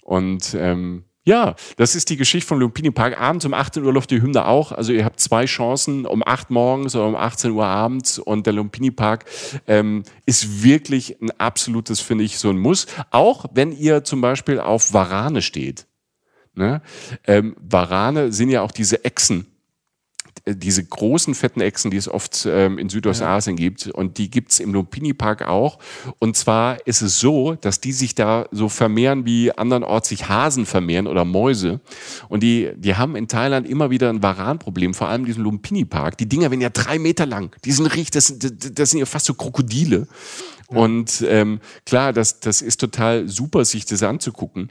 Und ähm, ja, das ist die Geschichte von Lumpini Park. Abends um 18 Uhr läuft die Hymne auch. Also ihr habt zwei Chancen, um 8 morgens oder um 18 Uhr abends. Und der Lumpini Park ähm, ist wirklich ein absolutes, finde ich, so ein Muss. Auch wenn ihr zum Beispiel auf Varane steht. Ne? Ähm, Varane sind ja auch diese Echsen, äh, diese großen fetten Echsen, die es oft ähm, in Südostasien ja. gibt. Und die gibt es im Lumpini Park auch. Und zwar ist es so, dass die sich da so vermehren, wie andernorts sich Hasen vermehren oder Mäuse. Und die, die haben in Thailand immer wieder ein Waranproblem, vor allem diesen Lumpini Park. Die Dinger werden ja drei Meter lang. Die sind richtig, das, sind, das sind ja fast so Krokodile. Ja. Und ähm, klar, das, das ist total super, sich das anzugucken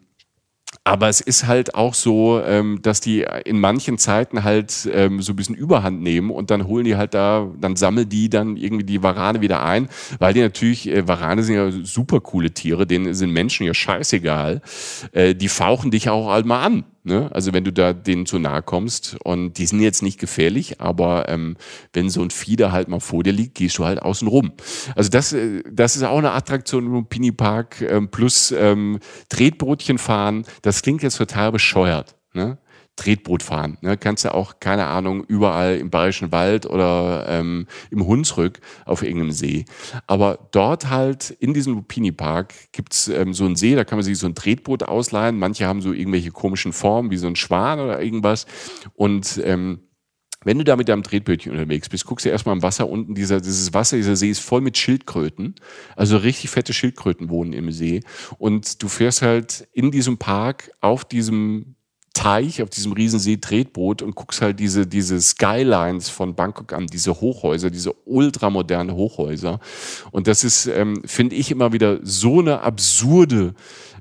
aber es ist halt auch so, ähm, dass die in manchen Zeiten halt ähm, so ein bisschen Überhand nehmen und dann holen die halt da, dann sammeln die dann irgendwie die Warane wieder ein, weil die natürlich, äh, Warane sind ja super coole Tiere, denen sind Menschen ja scheißegal. Äh, die fauchen dich auch halt mal an. Ne? Also wenn du da denen zu nahe kommst und die sind jetzt nicht gefährlich, aber ähm, wenn so ein Fieder halt mal vor dir liegt, gehst du halt außen rum. Also das, äh, das ist auch eine Attraktion im Pini Park ähm, plus ähm, Tretbrotchen fahren. Das klingt jetzt total bescheuert. Ne? Tretboot fahren. Ne? Kannst ja auch, keine Ahnung, überall im Bayerischen Wald oder ähm, im Hunsrück auf irgendeinem See. Aber dort halt in diesem Lupini-Park gibt's ähm, so einen See, da kann man sich so ein Tretboot ausleihen. Manche haben so irgendwelche komischen Formen, wie so ein Schwan oder irgendwas. Und ähm, wenn du da mit deinem Tretbötchen unterwegs bist, guckst du erstmal im Wasser unten, dieser, dieses Wasser, dieser See ist voll mit Schildkröten. Also richtig fette Schildkröten wohnen im See. Und du fährst halt in diesem Park auf diesem Teich, auf diesem Riesensee Tretboot und guckst halt diese, diese Skylines von Bangkok an, diese Hochhäuser, diese ultramoderne Hochhäuser. Und das ist, ähm, finde ich, immer wieder so eine absurde,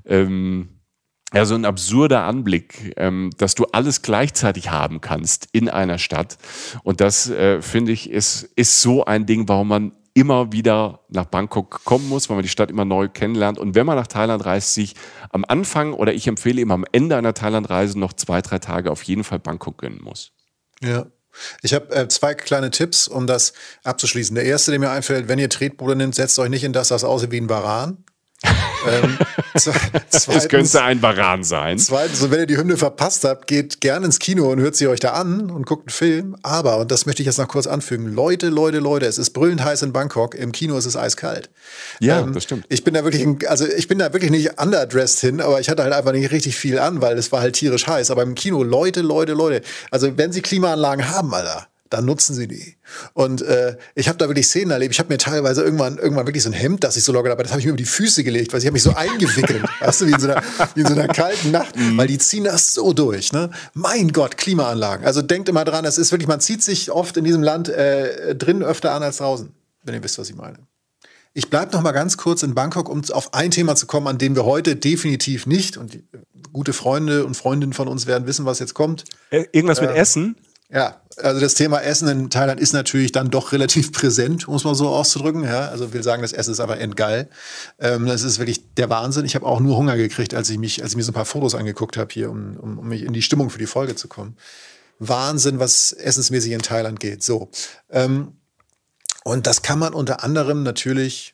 ähm, ja, so ein absurder Anblick, ähm, dass du alles gleichzeitig haben kannst in einer Stadt. Und das, äh, finde ich, ist, ist so ein Ding, warum man immer wieder nach Bangkok kommen muss, weil man die Stadt immer neu kennenlernt. Und wenn man nach Thailand reist, sich am Anfang oder ich empfehle immer am Ende einer Thailandreise noch zwei, drei Tage auf jeden Fall Bangkok gönnen muss. Ja. Ich habe äh, zwei kleine Tipps, um das abzuschließen. Der erste, der mir einfällt, wenn ihr Tretbruder nimmt, setzt euch nicht in das, was aussieht wie ein Baran ähm, <laughs> zweitens, es könnte ein Baran sein. Zweitens, wenn ihr die Hymne verpasst habt, geht gerne ins Kino und hört sie euch da an und guckt einen Film. Aber, und das möchte ich jetzt noch kurz anfügen, Leute, Leute, Leute, es ist brüllend heiß in Bangkok, im Kino ist es eiskalt. Ja, ähm, das stimmt. Ich bin da wirklich, also ich bin da wirklich nicht underdressed hin, aber ich hatte halt einfach nicht richtig viel an, weil es war halt tierisch heiß. Aber im Kino, Leute, Leute, Leute, also wenn sie Klimaanlagen haben, Alter, dann nutzen sie die. Und äh, ich habe da wirklich Szenen erlebt. Ich habe mir teilweise irgendwann irgendwann wirklich so ein Hemd, das ich so locker, dabei, das habe ich mir über die Füße gelegt, weil ich habe mich so eingewickelt, <laughs> weißt du, wie in so einer, wie in so einer kalten Nacht, mhm. weil die ziehen das so durch. Ne? Mein Gott, Klimaanlagen. Also denkt immer dran, das ist wirklich, man zieht sich oft in diesem Land äh, drinnen öfter an als draußen, wenn ihr wisst, was ich meine. Ich bleibe noch mal ganz kurz in Bangkok, um auf ein Thema zu kommen, an dem wir heute definitiv nicht und gute Freunde und Freundinnen von uns werden wissen, was jetzt kommt. Äh, irgendwas äh, mit Essen? Ja, also das Thema Essen in Thailand ist natürlich dann doch relativ <laughs> präsent, um es mal so auszudrücken. Ja, also wir sagen, das Essen ist aber endgeil. Ähm, das ist wirklich der Wahnsinn. Ich habe auch nur Hunger gekriegt, als ich mich, als ich mir so ein paar Fotos angeguckt habe hier, um, um, um mich in die Stimmung für die Folge zu kommen. Wahnsinn, was essensmäßig in Thailand geht. So. Ähm, und das kann man unter anderem natürlich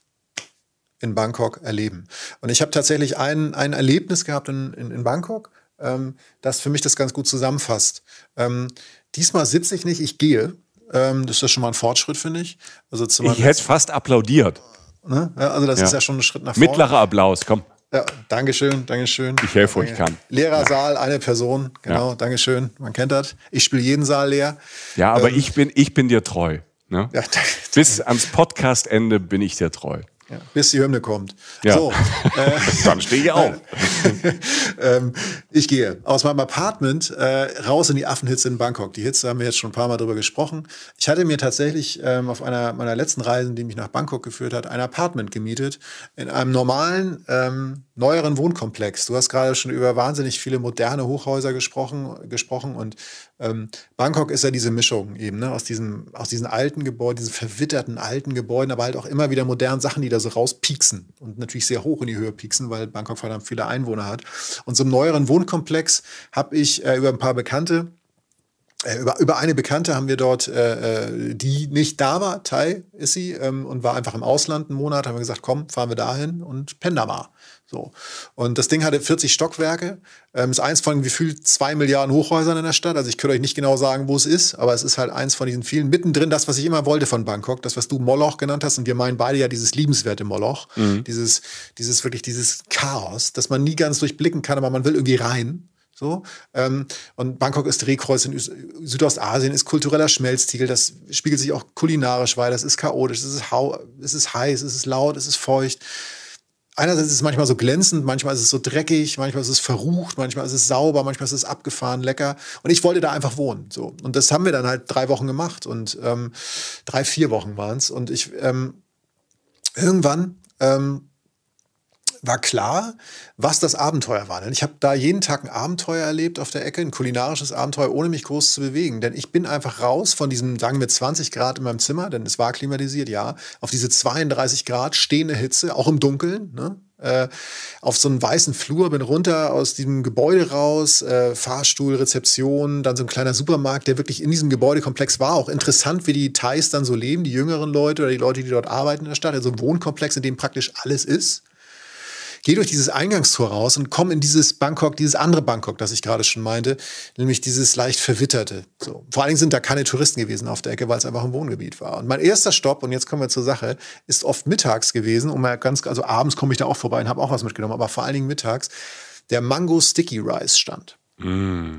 in Bangkok erleben. Und ich habe tatsächlich ein, ein Erlebnis gehabt in, in, in Bangkok, ähm, das für mich das ganz gut zusammenfasst. Ähm, Diesmal sitze ich nicht, ich gehe. Ähm, das ist schon mal ein Fortschritt, finde ich. Also ich hätte fast applaudiert. Ne? Ja, also das ja. ist ja schon ein Schritt nach vorne. Mittlerer Applaus, komm. Ja, Dankeschön, Dankeschön. Ich helfe, wo ich kann. Leerer Saal, eine Person, genau, ja. Dankeschön. Man kennt das. Ich spiele jeden Saal leer. Ja, aber ähm, ich, bin, ich bin dir treu. Ne? Ja, <laughs> Bis ans Podcastende bin ich dir treu. Ja. Bis die Hymne kommt. Ja. So, <laughs> äh, Dann stehe ich auf. <laughs> ähm, ich gehe aus meinem Apartment äh, raus in die Affenhitze in Bangkok. Die Hitze haben wir jetzt schon ein paar Mal drüber gesprochen. Ich hatte mir tatsächlich ähm, auf einer meiner letzten Reisen, die mich nach Bangkok geführt hat, ein Apartment gemietet in einem normalen, ähm, neueren Wohnkomplex. Du hast gerade schon über wahnsinnig viele moderne Hochhäuser gesprochen, gesprochen und ähm, Bangkok ist ja diese Mischung eben, ne? aus, diesem, aus diesen alten Gebäuden, diesen verwitterten alten Gebäuden, aber halt auch immer wieder modernen Sachen, die da so rauspieksen und natürlich sehr hoch in die Höhe pieksen, weil Bangkok verdammt viele Einwohner hat. Und so im neueren Wohnkomplex habe ich äh, über ein paar Bekannte, äh, über, über eine Bekannte haben wir dort, äh, äh, die nicht da war, Thai ist sie, ähm, und war einfach im Ausland einen Monat, haben wir gesagt, komm, fahren wir dahin und pennen da mal. So. Und das Ding hatte 40 Stockwerke, ähm, ist eins von gefühlt zwei Milliarden Hochhäusern in der Stadt. Also ich könnte euch nicht genau sagen, wo es ist, aber es ist halt eins von diesen vielen. Mittendrin das, was ich immer wollte von Bangkok, das, was du Moloch genannt hast. Und wir meinen beide ja dieses liebenswerte Moloch, mhm. dieses, dieses wirklich, dieses Chaos, das man nie ganz durchblicken kann, aber man will irgendwie rein. So. Ähm, und Bangkok ist Drehkreuz in Südostasien, ist kultureller Schmelztiegel, das spiegelt sich auch kulinarisch weiter, es ist chaotisch, es ist, hau es ist heiß, es ist laut, es ist feucht einerseits ist es manchmal so glänzend, manchmal ist es so dreckig, manchmal ist es verrucht, manchmal ist es sauber, manchmal ist es abgefahren, lecker. Und ich wollte da einfach wohnen. So. Und das haben wir dann halt drei Wochen gemacht und ähm, drei, vier Wochen waren es. Und ich ähm, irgendwann ähm, war klar, was das Abenteuer war. Denn ich habe da jeden Tag ein Abenteuer erlebt auf der Ecke, ein kulinarisches Abenteuer, ohne mich groß zu bewegen. Denn ich bin einfach raus von diesem, sagen wir, 20 Grad in meinem Zimmer, denn es war klimatisiert, ja, auf diese 32 Grad stehende Hitze, auch im Dunkeln, ne? äh, auf so einen weißen Flur, bin runter aus diesem Gebäude raus, äh, Fahrstuhl, Rezeption, dann so ein kleiner Supermarkt, der wirklich in diesem Gebäudekomplex war. Auch interessant, wie die Thais dann so leben, die jüngeren Leute oder die Leute, die dort arbeiten in der Stadt. Also ein Wohnkomplex, in dem praktisch alles ist gehe durch dieses Eingangstor raus und komme in dieses Bangkok, dieses andere Bangkok, das ich gerade schon meinte, nämlich dieses leicht verwitterte. So. Vor allen Dingen sind da keine Touristen gewesen auf der Ecke, weil es einfach ein Wohngebiet war. Und mein erster Stopp, und jetzt kommen wir zur Sache, ist oft mittags gewesen, um mal ganz, also abends komme ich da auch vorbei und habe auch was mitgenommen, aber vor allen Dingen mittags, der Mango Sticky Rice stand. Mm.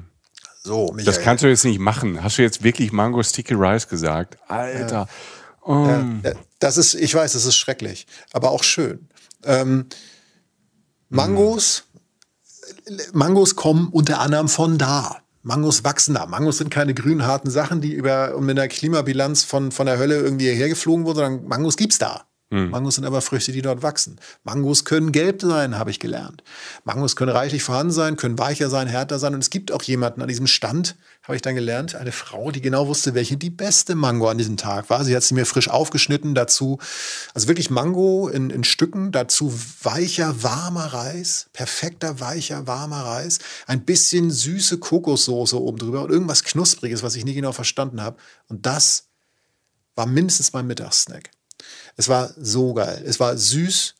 So, Michael. Das kannst du jetzt nicht machen. Hast du jetzt wirklich Mango Sticky Rice gesagt? Alter. Ja. Oh. Ja, das ist, ich weiß, das ist schrecklich, aber auch schön. Ähm, Mangos, mhm. Mangos kommen unter anderem von da. Mangos wachsen da. Mangos sind keine grünen, harten Sachen, die über, um in der Klimabilanz von, von der Hölle irgendwie hergeflogen wurden, sondern Mangos gibt's da. Mhm. Mangos sind aber Früchte, die dort wachsen. Mangos können gelb sein, habe ich gelernt. Mangos können reichlich vorhanden sein, können weicher sein, härter sein. Und es gibt auch jemanden an diesem Stand, habe ich dann gelernt, eine Frau, die genau wusste, welche die beste Mango an diesem Tag war. Sie hat sie mir frisch aufgeschnitten, dazu, also wirklich Mango in, in Stücken, dazu weicher, warmer Reis, perfekter, weicher, warmer Reis, ein bisschen süße Kokossoße oben drüber und irgendwas Knuspriges, was ich nie genau verstanden habe. Und das war mindestens mein Mittagssnack. Es war so geil. Es war süß,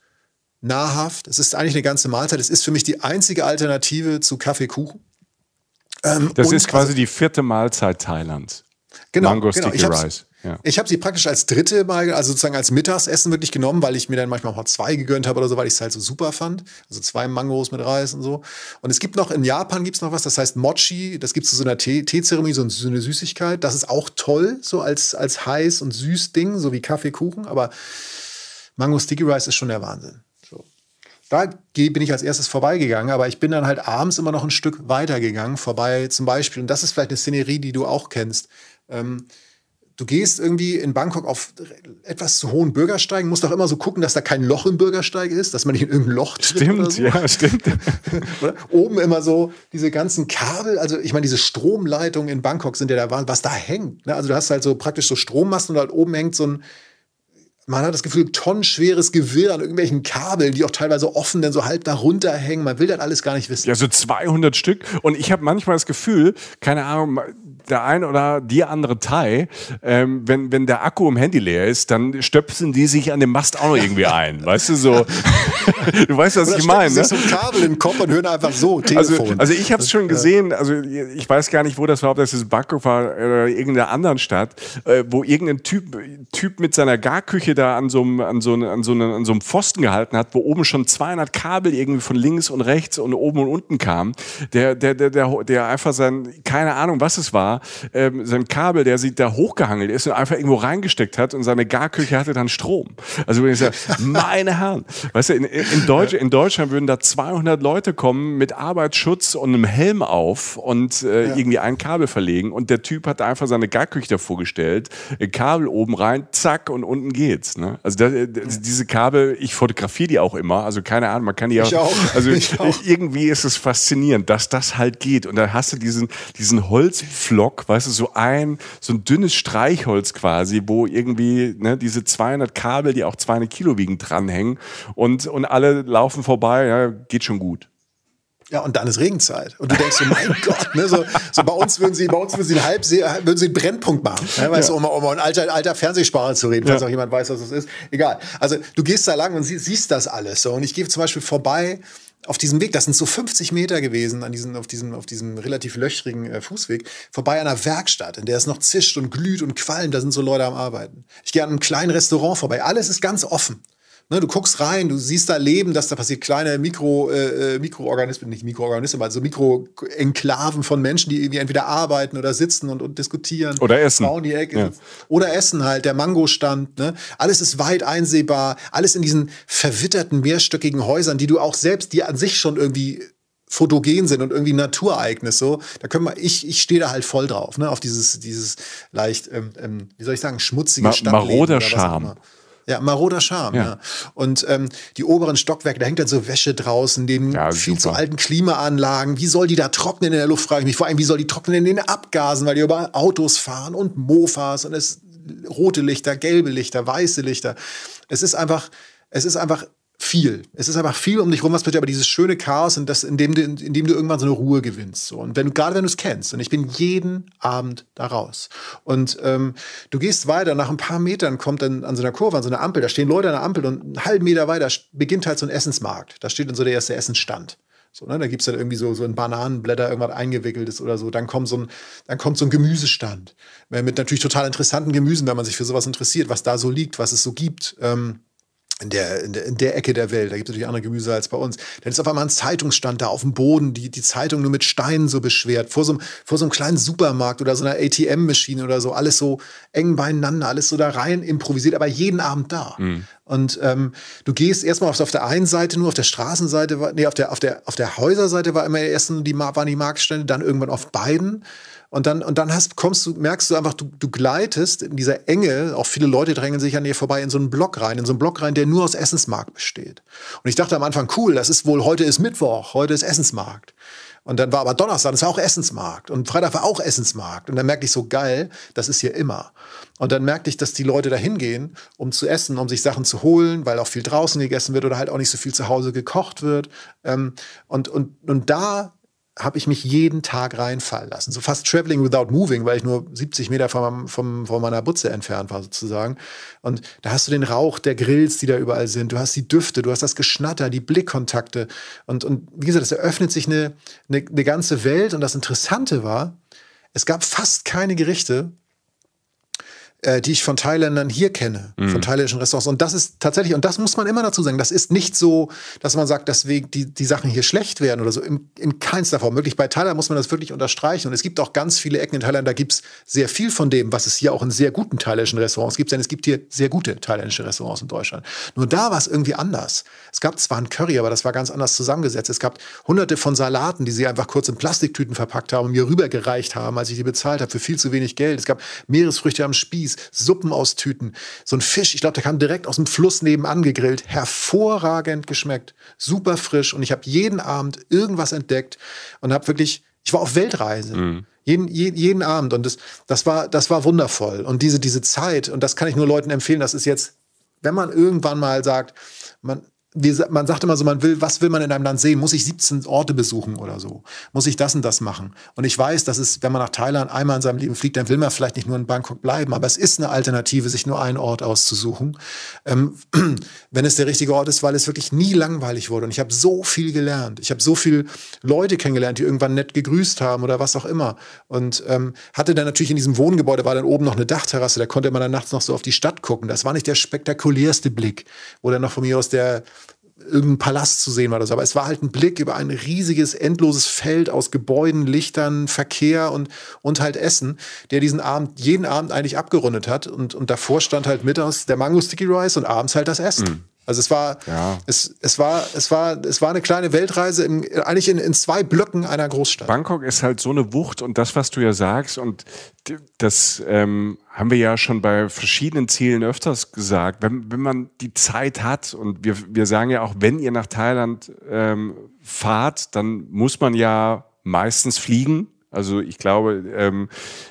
nahrhaft. Es ist eigentlich eine ganze Mahlzeit. Es ist für mich die einzige Alternative zu Kaffeekuchen. Ähm, das ist quasi also die vierte Mahlzeit Thailands. Genau, Mango genau. Sticky Rice. Ja. Ich habe sie praktisch als dritte mal, also sozusagen als Mittagsessen wirklich genommen, weil ich mir dann manchmal auch mal zwei gegönnt habe oder so, weil ich es halt so super fand. Also zwei Mangos mit Reis und so. Und es gibt noch, in Japan gibt es noch was, das heißt Mochi, das gibt es zu so einer Teezeremonie, so, so eine Süßigkeit. Das ist auch toll, so als, als heiß und süß Ding, so wie Kaffeekuchen. Aber Mango Sticky Rice ist schon der Wahnsinn. Da bin ich als erstes vorbeigegangen, aber ich bin dann halt abends immer noch ein Stück weitergegangen, vorbei zum Beispiel, und das ist vielleicht eine Szenerie, die du auch kennst. Ähm, Du gehst irgendwie in Bangkok auf etwas zu hohen Bürgersteigen, musst auch immer so gucken, dass da kein Loch im Bürgersteig ist, dass man nicht in irgendein Loch tritt. Stimmt, so. ja, stimmt. <laughs> oder? Oben immer so diese ganzen Kabel, also ich meine, diese Stromleitungen in Bangkok sind ja da, was da hängt. Ne? Also du hast halt so praktisch so Strommasten und halt oben hängt so ein man hat das Gefühl, tonnenschweres Gewirr an irgendwelchen Kabeln, die auch teilweise offen dann so halb darunter hängen. Man will das alles gar nicht wissen. Ja, so 200 Stück. Und ich habe manchmal das Gefühl, keine Ahnung, der ein oder die andere Teil, ähm, wenn, wenn der Akku im Handy leer ist, dann stöpseln die sich an dem Mast auch noch irgendwie ein. <laughs> weißt du, so. du weißt, was oder ich meine. Ne? so ein Kabel im Kopf und hören einfach so, Telefon. Also, also ich habe es schon äh, gesehen, also ich weiß gar nicht, wo das war, ob das jetzt Bangkok war oder irgendeiner anderen Stadt, äh, wo irgendein Typ, typ mit seiner Garküche da an so einem, an so einem, an so einem, an so einem Pfosten gehalten hat, wo oben schon 200 Kabel irgendwie von links und rechts und oben und unten kamen, der, der, der, der, der einfach sein, keine Ahnung, was es war, ähm, sein Kabel, der sich da hochgehangelt ist und einfach irgendwo reingesteckt hat und seine Garküche hatte dann Strom. Also wenn ich sage, <laughs> meine Herren, weißt du, in, in, Deutsch, in Deutschland würden da 200 Leute kommen mit Arbeitsschutz und einem Helm auf und äh, ja. irgendwie ein Kabel verlegen und der Typ hat einfach seine Garküche davor gestellt, Kabel oben rein, zack und unten geht's jetzt. Ne? Also das, das, äh, diese Kabel, ich fotografiere die auch immer. Also keine Ahnung, man kann die ja. Ich auch. <laughs> Also ich auch. irgendwie ist es faszinierend, dass das halt geht. Und da hast du diesen, diesen Holzpflock, weißt du, so ein, so ein dünnes Streichholz quasi, wo irgendwie ne, diese 200 Kabel, die auch 200 Kilo wiegen, dranhängen. Und, und alle laufen vorbei, ja, geht schon gut. Ja, und dann ist Regenzeit. Und du denkst so, mein <laughs> Gott, ne, so, so bei uns würden sie, bei uns würden sie einen Halbsee, würden sie einen Brennpunkt machen. Ne, weißt ja. du, um, um ein alter, alter Fernsehsparer zu reden, falls ja. auch jemand weiß, was das ist. Egal. Also du gehst da lang und sie, siehst das alles. So. Und ich gehe zum Beispiel vorbei auf diesem Weg, das sind so 50 Meter gewesen, an diesem, auf, diesem, auf diesem relativ löchrigen äh, Fußweg, vorbei an einer Werkstatt, in der es noch zischt und glüht und qualmt, da sind so Leute am Arbeiten. Ich gehe an einem kleinen Restaurant vorbei, alles ist ganz offen. Ne, du guckst rein, du siehst da Leben, dass da passiert kleine Mikro, äh, äh, Mikroorganismen, nicht Mikroorganismen, also Mikroenklaven von Menschen, die irgendwie entweder arbeiten oder sitzen und, und diskutieren. Oder essen. Die Ecke. Ja. Oder essen halt, der Mangostand. Ne? Alles ist weit einsehbar, alles in diesen verwitterten, mehrstöckigen Häusern, die du auch selbst, die an sich schon irgendwie fotogen sind und irgendwie Naturereignis so, da können wir, ich, ich stehe da halt voll drauf, ne, auf dieses, dieses leicht, ähm, ähm wie soll ich sagen, schmutzige Ma Stadtleben. Maroder Charme. Ja, maroder Charme. Ja. ja. Ne? Und ähm, die oberen Stockwerke, da hängt dann so Wäsche draußen, neben ja, viel super. zu alten Klimaanlagen. Wie soll die da trocknen in der Luft, frage ich mich. Vor allem, wie soll die trocknen in den Abgasen, weil die über Autos fahren und Mofas und es rote Lichter, gelbe Lichter, weiße Lichter. Es ist einfach, es ist einfach viel. Es ist einfach viel um dich rum, was passiert, aber dieses schöne Chaos, in, das, in, dem, du, in, dem du irgendwann so eine Ruhe gewinnst. So. Und wenn gerade wenn du es kennst, und ich bin jeden Abend da raus. Und ähm, du gehst weiter, nach ein paar Metern kommt dann an so einer Kurve, an so einer Ampel, da stehen Leute an der Ampel und einen halben Meter weiter beginnt halt so ein Essensmarkt. Da steht dann so der erste Essensstand. So, ne? Da gibt es dann irgendwie so, so ein Bananenblätter, irgendwas eingewickeltes oder so. Dann kommt so ein, dann kommt so ein Gemüsestand. Äh, mit natürlich total interessanten Gemüsen, wenn man sich für sowas interessiert, was da so liegt, was es so gibt. Ähm, in der, in, der, in der Ecke der Welt, da gibt es natürlich andere Gemüse als bei uns. Dann ist auf einmal ein Zeitungsstand da auf dem Boden, die, die Zeitung nur mit Steinen so beschwert, vor so, vor so einem kleinen Supermarkt oder so einer ATM-Maschine oder so, alles so eng beieinander, alles so da rein improvisiert, aber jeden Abend da. Mhm. Und ähm, du gehst erstmal auf, auf der einen Seite nur, auf der Straßenseite, war, nee, auf der, auf der, auf der Häuserseite war immer erst nur die, waren die Marktstände, dann irgendwann auf beiden. Und dann, und dann hast, kommst du, merkst du einfach, du, du gleitest in dieser Enge, auch viele Leute drängen sich an dir vorbei, in so einen Block rein, in so einen Block rein, der nur aus Essensmarkt besteht. Und ich dachte am Anfang, cool, das ist wohl, heute ist Mittwoch, heute ist Essensmarkt. Und dann war aber Donnerstag, das war auch Essensmarkt. Und Freitag war auch Essensmarkt. Und dann merkte ich so, geil, das ist hier immer. Und dann merkte ich, dass die Leute da hingehen, um zu essen, um sich Sachen zu holen, weil auch viel draußen gegessen wird oder halt auch nicht so viel zu Hause gekocht wird. Ähm, und, und, und da habe ich mich jeden Tag reinfallen lassen. So fast traveling without moving, weil ich nur 70 Meter von, von, von meiner Butze entfernt war, sozusagen. Und da hast du den Rauch der Grills, die da überall sind. Du hast die Düfte, du hast das Geschnatter, die Blickkontakte. Und, und wie gesagt, es eröffnet sich eine, eine, eine ganze Welt. Und das Interessante war, es gab fast keine Gerichte, äh, die ich von Thailändern hier kenne, mhm. von thailändischen Restaurants. Und das ist tatsächlich, und das muss man immer dazu sagen, das ist nicht so, dass man sagt, dass die, die Sachen hier schlecht werden oder so. In, in keinster Form. Wirklich bei Thailand muss man das wirklich unterstreichen. Und es gibt auch ganz viele Ecken in Thailand, da gibt es sehr viel von dem, was es hier auch in sehr guten thailändischen Restaurants gibt. Denn es gibt hier sehr gute thailändische Restaurants in Deutschland. Nur da war es irgendwie anders. Es gab zwar ein Curry, aber das war ganz anders zusammengesetzt. Es gab hunderte von Salaten, die sie einfach kurz in Plastiktüten verpackt haben und mir rübergereicht haben, als ich die bezahlt habe, für viel zu wenig Geld. Es gab Meeresfrüchte am Spieß. Grillpartys, Suppen aus Tüten. So ein Fisch, ich glaube, der kam direkt aus dem Fluss nebenan gegrillt. Hervorragend geschmeckt, super frisch. Und ich habe jeden Abend irgendwas entdeckt und habe wirklich, ich war auf Weltreise. Mhm. Jeden, jeden, jeden, Abend. Und das, das, war, das war wundervoll. Und diese, diese Zeit, und das kann ich nur Leuten empfehlen, das ist jetzt, wenn man irgendwann mal sagt, man, wir, man sagt immer so, man will, was will man in einem Land sehen? Muss ich 17 Orte besuchen oder so? Muss ich das und das machen? Und ich weiß, dass es, wenn man nach Thailand einmal in seinem Leben fliegt, dann will man vielleicht nicht nur in Bangkok bleiben, aber es ist eine Alternative, sich nur einen Ort auszusuchen, ähm, <clears throat> wenn es der richtige Ort ist, weil es wirklich nie langweilig wurde. Und ich habe so viel gelernt. Ich habe so viele Leute kennengelernt, die irgendwann nett gegrüßt haben oder was auch immer. Und ähm, hatte dann natürlich in diesem Wohngebäude war dann oben noch eine Dachterrasse, da konnte man dann nachts noch so auf die Stadt gucken. Das war nicht der spektakulärste Blick, wo dann noch von mir aus der irgendein Palast zu sehen war das. Aber es war halt ein Blick über ein riesiges, endloses Feld aus Gebäuden, Lichtern, Verkehr und, und halt Essen, der diesen Abend, jeden Abend eigentlich abgerundet hat. Und, und davor stand halt mittags der Mango Sticky Rice und abends halt das Essen. Mhm. Also es war, ja. es, es, war, es, war, es war eine kleine Weltreise, im, eigentlich in, in zwei Blöcken einer Großstadt. Bangkok ist halt so eine Wucht und das, was du ja sagst, und das ähm, haben wir ja schon bei verschiedenen Zielen öfters gesagt, wenn, wenn man die Zeit hat und wir, wir sagen ja auch, wenn ihr nach Thailand ähm, fahrt, dann muss man ja meistens fliegen, also ich glaube, ähm,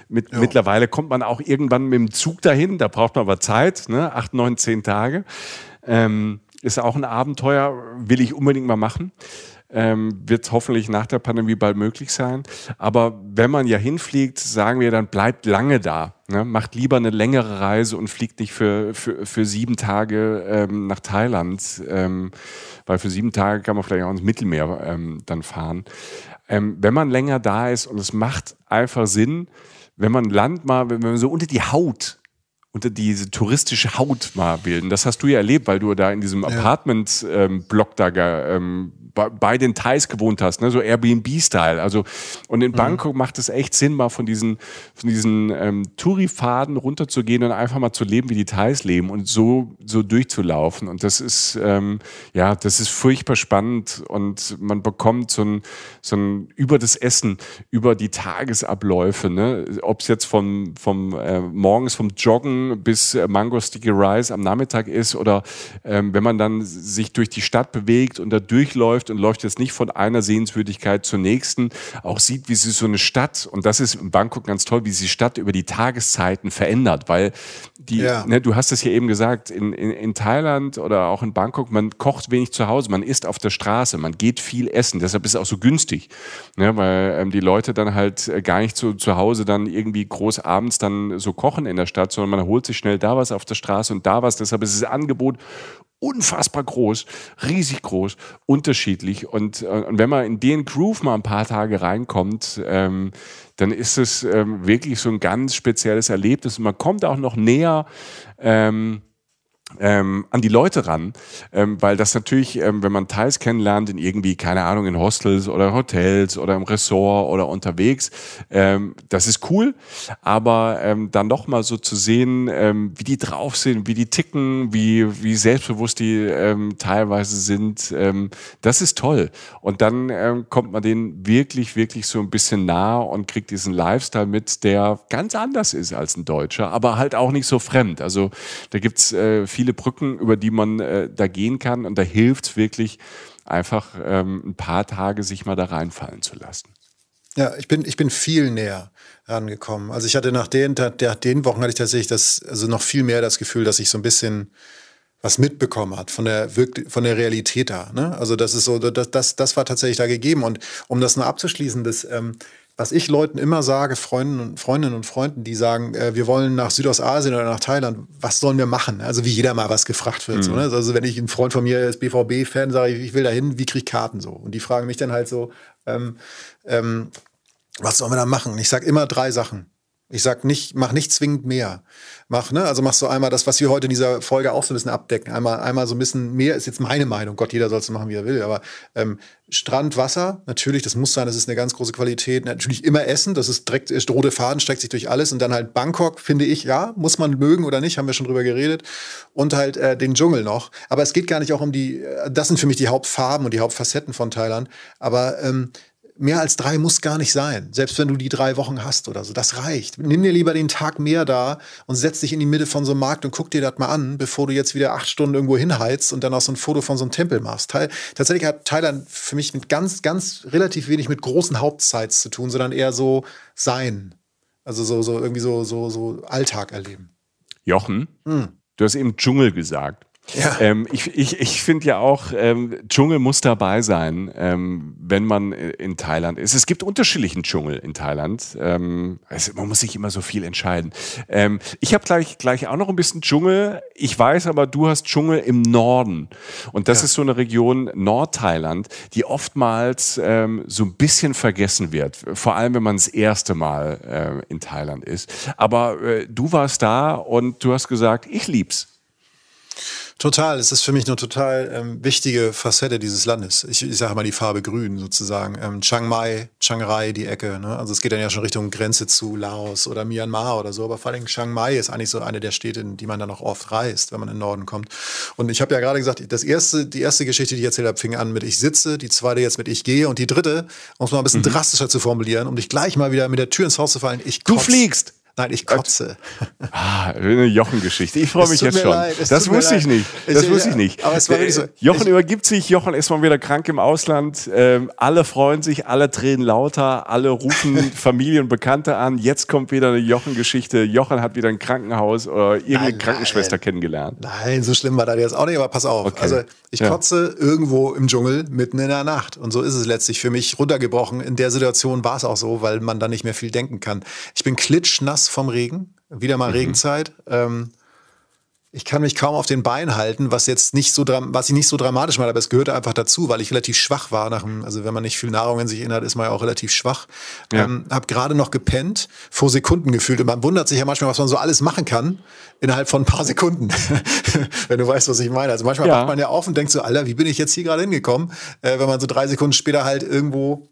mit, ja. mittlerweile kommt man auch irgendwann mit dem Zug dahin, da braucht man aber Zeit, ne? acht, neun, zehn Tage. Ähm, ist auch ein Abenteuer, will ich unbedingt mal machen. Ähm, wird hoffentlich nach der Pandemie bald möglich sein. Aber wenn man ja hinfliegt, sagen wir, dann bleibt lange da. Ne? Macht lieber eine längere Reise und fliegt nicht für, für, für sieben Tage ähm, nach Thailand, ähm, weil für sieben Tage kann man vielleicht auch ins Mittelmeer ähm, dann fahren. Ähm, wenn man länger da ist und es macht einfach Sinn, wenn man Land mal, wenn man so unter die Haut unter diese touristische Haut mal bilden. Das hast du ja erlebt, weil du da in diesem ja. Apartment-Block ähm, da ähm, bei den Thais gewohnt hast, ne? so Airbnb-Style. Also und in mhm. Bangkok macht es echt Sinn, mal von diesen von diesen ähm, Touri-Faden runterzugehen und einfach mal zu leben, wie die Thais leben und so so durchzulaufen. Und das ist ähm, ja, das ist furchtbar spannend und man bekommt so ein so ein über das Essen, über die Tagesabläufe, ne? ob es jetzt vom vom äh, morgens vom Joggen bis äh, Mango Sticky Rice am Nachmittag ist oder ähm, wenn man dann sich durch die Stadt bewegt und da durchläuft und läuft jetzt nicht von einer Sehenswürdigkeit zur nächsten, auch sieht, wie sie so eine Stadt, und das ist in Bangkok ganz toll, wie sich Stadt über die Tageszeiten verändert, weil die, ja. ne, du hast es ja eben gesagt, in, in, in Thailand oder auch in Bangkok, man kocht wenig zu Hause, man isst auf der Straße, man geht viel essen, deshalb ist es auch so günstig, ne, weil ähm, die Leute dann halt äh, gar nicht so zu Hause dann irgendwie groß abends dann so kochen in der Stadt, sondern man holt holt sich schnell da was auf der Straße und da was. Deshalb ist das Angebot unfassbar groß, riesig groß, unterschiedlich. Und, äh, und wenn man in den Groove mal ein paar Tage reinkommt, ähm, dann ist es ähm, wirklich so ein ganz spezielles Erlebnis. Und man kommt auch noch näher. Ähm, ähm, an die Leute ran, ähm, weil das natürlich, ähm, wenn man teils kennenlernt, in irgendwie, keine Ahnung, in Hostels oder Hotels oder im Ressort oder unterwegs, ähm, das ist cool, aber ähm, dann nochmal so zu sehen, ähm, wie die drauf sind, wie die ticken, wie, wie selbstbewusst die ähm, teilweise sind, das ist toll. Und dann kommt man denen wirklich, wirklich so ein bisschen nah und kriegt diesen Lifestyle mit, der ganz anders ist als ein Deutscher, aber halt auch nicht so fremd. Also da gibt es äh, viele Brücken, über die man äh, da gehen kann. Und da hilft es wirklich, einfach ähm, ein paar Tage sich mal da reinfallen zu lassen. Ja, ich bin, ich bin viel näher rangekommen. Also ich hatte nach den, nach den Wochen hatte ich tatsächlich das, also noch viel mehr das Gefühl, dass ich so ein bisschen was mitbekommen hat von der, von der Realität da. Ne? Also das ist so, das, das, das war tatsächlich da gegeben. Und um das nur abzuschließen, das, ähm, was ich Leuten immer sage, Freunden und Freundinnen und Freunden, die sagen, äh, wir wollen nach Südostasien oder nach Thailand, was sollen wir machen? Also wie jeder mal was gefragt wird. Mhm. So, ne? Also wenn ich ein Freund von mir ist BVB-Fan, sage ich, ich will dahin, wie kriege ich Karten so? Und die fragen mich dann halt so, ähm, ähm, was sollen wir da machen? Und ich sage immer drei Sachen. Ich sag nicht, mach nicht zwingend mehr. Mach, ne? Also mach so einmal das, was wir heute in dieser Folge auch so ein bisschen abdecken. Einmal, einmal so ein bisschen mehr ist jetzt meine Meinung. Gott, jeder soll es machen, wie er will. Aber ähm, Strand, Wasser, natürlich, das muss sein, das ist eine ganz große Qualität. Natürlich immer Essen, das ist direkt, ist rote Faden, streckt sich durch alles. Und dann halt Bangkok, finde ich, ja, muss man mögen oder nicht, haben wir schon drüber geredet. Und halt äh, den Dschungel noch. Aber es geht gar nicht auch um die, äh, das sind für mich die Hauptfarben und die Hauptfacetten von Thailand. Aber ähm, mehr als drei muss gar nicht sein, selbst wenn du die drei Wochen hast oder so. Das reicht. Nimm dir lieber den Tag mehr da und setz dich in die Mitte von so einem Markt und guck dir das mal an, bevor du jetzt wieder acht Stunden irgendwo hinheizt und dann auch so ein Foto von so einem Tempel machst. tatsächlich hat Thailand für mich mit ganz, ganz relativ wenig mit großen Hauptsites zu tun, sondern eher so sein. Also so, so irgendwie so, so, so Alltag erleben. Jochen, hm. du hast eben Dschungel gesagt. Ja. Ähm, ich ich, ich finde ja auch, ähm, Dschungel muss dabei sein, ähm, wenn man in Thailand ist. Es gibt unterschiedlichen Dschungel in Thailand. Ähm, Also man muss sich immer so viel entscheiden. Ähm, ich habe gleich, gleich auch noch ein bisschen Dschungel. Ich weiß aber, du hast Dschungel im Norden. Und das ja. ist so eine Region Nordthailand, die oftmals ähm, so ein bisschen vergessen wird. Vor allem, wenn man das erste Mal äh, in Thailand ist. Aber äh, du warst da und du hast gesagt, ich lieb's. Total. Es ist für mich eine total ähm, wichtige Facette dieses Landes. Ich, ich sage mal die Farbe Grün sozusagen. Ähm, Chiang Mai, Chiang Rai, die Ecke. Ne? Also es geht dann ja schon Richtung Grenze zu Laos oder Myanmar oder so. Aber vor allem Chiang Mai ist eigentlich so eine der Städte, in die man dann auch oft reist, wenn man in den Norden kommt. Und ich habe ja gerade gesagt, das erste, die erste Geschichte, die ich erzählt habe, fing an mit Ich sitze, die zweite jetzt mit Ich gehe und die dritte, um es mal ein bisschen mhm. drastischer zu formulieren, um dich gleich mal wieder mit der Tür ins Haus zu fallen, ich Du fliegst! Nein, ich kotze. Ah, eine Jochen-Geschichte. Ich freue mich jetzt schon. Leid, das wusste ich nicht. Das ich, wusste ich nicht. Aber es war so. Äh, Jochen ich, übergibt sich, Jochen ist mal wieder krank im Ausland. Ähm, alle freuen sich, alle drehen lauter, alle rufen <laughs> Familie und Bekannte an. Jetzt kommt wieder eine Jochen-Geschichte. Jochen hat wieder ein Krankenhaus oder äh, irgendeine nein, Krankenschwester nein. kennengelernt. Nein, so schlimm war das jetzt auch nicht, aber pass auf. Okay. Also ich ja. kotze irgendwo im Dschungel mitten in der Nacht. Und so ist es letztlich für mich runtergebrochen. In der Situation war es auch so, weil man da nicht mehr viel denken kann. Ich bin klitschnass vom Regen. Wieder mal mhm. Regenzeit. Ähm, ich kann mich kaum auf den Beinen halten, was jetzt nicht so was ich nicht so dramatisch mache, aber es gehörte einfach dazu, weil ich relativ schwach war nach dem, also wenn man nicht viel Nahrung in sich innehat, ist man ja auch relativ schwach. Ja. Ähm, hab gerade noch gepennt, vor Sekunden gefühlt und man wundert sich ja manchmal, was man so alles machen kann innerhalb von ein paar Sekunden, <laughs> wenn du weißt, was ich meine. Also manchmal ja. wacht man ja auf und denkt so, Alter, wie bin ich jetzt hier gerade hingekommen, äh, wenn man so drei Sekunden später halt irgendwo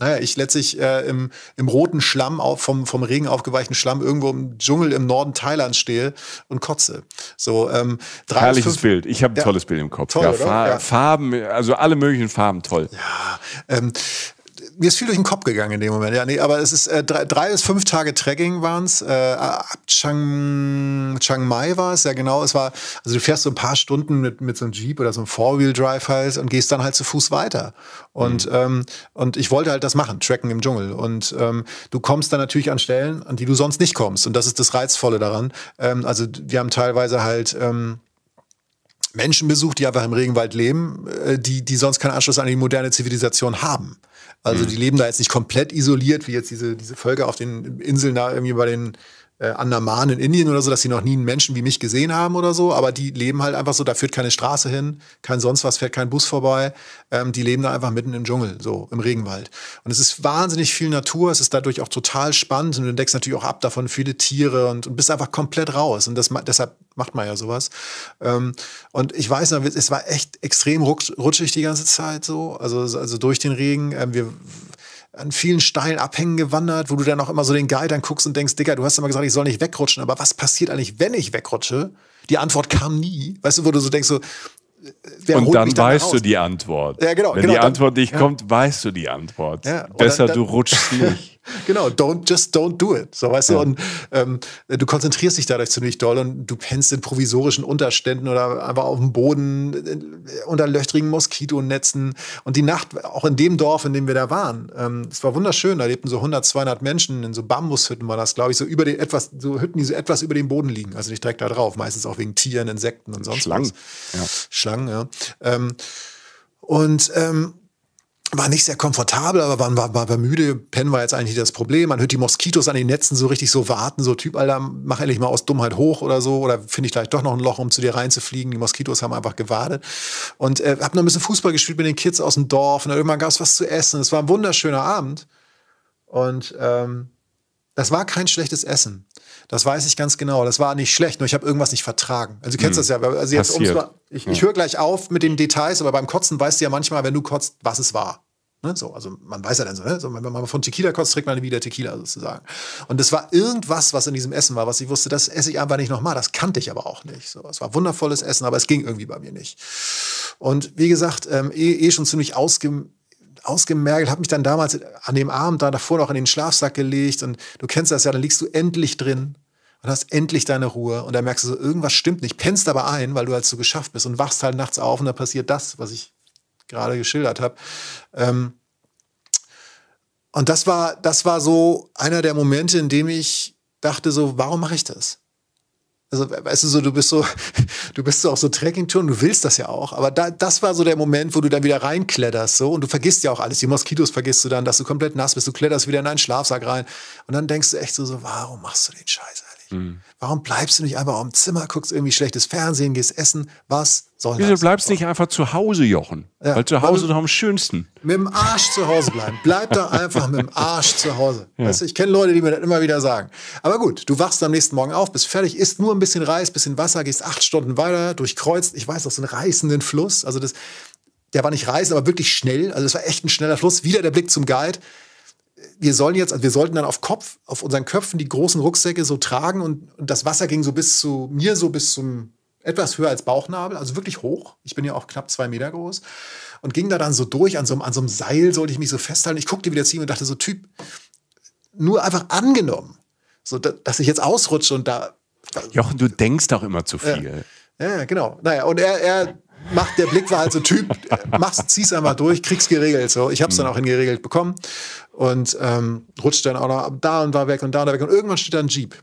naja, ich letztlich äh, im, im roten Schlamm, auf, vom, vom Regen aufgeweichten Schlamm, irgendwo im Dschungel im Norden Thailands stehe und kotze. So, ähm, drei Herrliches fünf, Bild. Ich habe ein ja, tolles Bild im Kopf. Toll, ja, Farben, also alle möglichen Farben, toll. Ja, ähm, mir ist viel durch den Kopf gegangen in dem Moment. Ja, nee, aber es ist äh, drei, drei, bis fünf Tage Trekking waren es. Äh, ab Chiang, Chiang Mai war es, ja genau. Es war, also du fährst so ein paar Stunden mit, mit so einem Jeep oder so einem Four-Wheel-Drive halt und gehst dann halt zu Fuß weiter. Und, mhm. ähm, und ich wollte halt das machen, Trekken im Dschungel. Und ähm, du kommst dann natürlich an Stellen, an die du sonst nicht kommst. Und das ist das Reizvolle daran. Ähm, also wir haben teilweise halt. Ähm, Menschen besucht, die einfach im Regenwald leben, äh, die, die sonst keinen Anschluss an die moderne Zivilisation haben. Also mhm. die leben da jetzt nicht komplett isoliert, wie jetzt diese, diese Völker auf den Inseln da irgendwie bei den äh, Andaman in Indien oder so, dass sie noch nie einen Menschen wie mich gesehen haben oder so, aber die leben halt einfach so, da führt keine Straße hin, kein sonst was, fährt kein Bus vorbei, ähm, die leben da einfach mitten im Dschungel, so im Regenwald. Und es ist wahnsinnig viel Natur, es ist dadurch auch total spannend und du entdeckst natürlich auch ab davon viele Tiere und, und bist einfach komplett raus und das, deshalb macht man ja sowas. Ähm, und ich weiß noch, es war echt extrem rutschig die ganze Zeit so, also, also durch den Regen. Ähm, wir an vielen steilen Abhängen gewandert, wo du dann auch immer so den Guide dann guckst und denkst, Digga, du hast immer gesagt, ich soll nicht wegrutschen, aber was passiert eigentlich, wenn ich wegrutsche? Die Antwort kam nie. Weißt du, wo du so denkst, so, äh, Wer und dann, dann weißt raus? du die Antwort. Ja, genau, Wenn genau, die Antwort nicht ja. kommt, weißt du die Antwort. Ja, Besser, dann, du rutschst nicht. <laughs> Genau, don't, just don't do it. So, weißt ja. du, und ähm, du konzentrierst dich dadurch ziemlich doll und du pennst in provisorischen Unterständen oder einfach auf dem Boden äh, unter löchrigen Moskitonetzen. Und die Nacht, auch in dem Dorf, in dem wir da waren, ähm, es war wunderschön. Da lebten so 100, 200 Menschen in so Bambushütten, war das, glaube ich, so über den etwas, so Hütten, die so etwas über dem Boden liegen. Also nicht direkt da drauf, meistens auch wegen Tieren, Insekten und sonst Schlangen. was. Ja. Schlangen, ja. Ähm, und ähm, war nicht sehr komfortabel, aber man war, war, war müde. Pennen war jetzt eigentlich das Problem. Man hört die Moskitos an den Netzen so richtig so warten, so Typ, Alter, mach endlich mal aus Dummheit hoch oder so. Oder finde ich gleich doch noch ein Loch, um zu dir reinzufliegen. Die Moskitos haben einfach gewartet. Und äh, hab noch ein bisschen Fußball gespielt mit den Kids aus dem Dorf. Und irgendwann gab es was zu essen. Es war ein wunderschöner Abend. Und ähm, das war kein schlechtes Essen. Das weiß ich ganz genau. Das war nicht schlecht, nur ich habe irgendwas nicht vertragen. Also du kennst hm. das ja. Also jetzt, um es mal, ich, ja. ich höre gleich auf mit den Details, aber beim Kotzen weißt du ja manchmal, wenn du kotzt, was es war. Ne? So, also man weiß ja dann so, ne? so, wenn man von Tequila kotzt, trägt man wieder Tequila sozusagen. Und es war irgendwas, was in diesem Essen war, was ich wusste, das esse ich einfach nicht nochmal. Das kannte ich aber auch nicht. So, es war wundervolles Essen, aber es ging irgendwie bei mir nicht. Und wie gesagt, ähm, eh, eh schon ziemlich ausge ausgemergelt, habe mich dann damals an dem Abend da davor noch in den Schlafsack gelegt und du kennst das ja, dann liegst du endlich drin und hast endlich deine Ruhe und da merkst du so, irgendwas stimmt nicht, pennst aber ein, weil du halt so geschafft bist und wachst halt nachts auf und dann passiert das, was ich gerade geschildert habe. Ähm und das war, das war so einer der Momente, in dem ich dachte so, warum mache ich das? Also, weißt du, so, du bist so, <laughs> du bist so auf so Trekkingtouren, du willst das ja auch, aber da, das war so der Moment, wo du dann wieder reinkletterst, so, und du vergisst ja auch alles, die Moskitos vergisst du dann, dass du komplett nass bist, du kletterst wieder in deinen Schlafsack rein, und dann denkst du echt so, so warum machst du den Scheiß, Alter? nicht? Mhm. Warum bleibst du nicht einfach im Zimmer, guckst irgendwie schlechtes Fernsehen, gehst essen? Was soll Wieso das? Du bleibst nicht einfach zu Hause, Jochen. Ja, weil zu Hause doch am schönsten. Mit dem Arsch zu Hause bleiben. Bleib doch einfach mit dem Arsch zu Hause. Ja. Weißt du, ich kenne Leute, die mir das immer wieder sagen. Aber gut, du wachst am nächsten Morgen auf, bist fertig, isst nur ein bisschen Reis, bisschen Wasser, gehst acht Stunden weiter, durchkreuzt, ich weiß, aus so einem reißenden Fluss. Also das, der war nicht reißend, aber wirklich schnell. Also es war echt ein schneller Fluss. Wieder der Blick zum Guide wir sollen jetzt, also wir sollten dann auf Kopf, auf unseren Köpfen die großen Rucksäcke so tragen und, und das Wasser ging so bis zu mir, so bis zum etwas höher als Bauchnabel, also wirklich hoch. Ich bin ja auch knapp zwei Meter groß und ging da dann so durch an so, an so einem Seil, sollte ich mich so festhalten. Ich guckte wieder zu ihm und dachte so, Typ, nur einfach angenommen, so dass ich jetzt ausrutsche und da. Jochen, du denkst auch immer zu viel. Ja, ja genau. Naja, und er, er macht, der Blick war halt so Typ, mach's, zieh's einmal durch, krieg's geregelt. So, ich hab's mhm. dann auch hingeregelt bekommen und ähm, rutscht dann auch noch da und war weg und da und da weg. Und irgendwann steht da ein Jeep.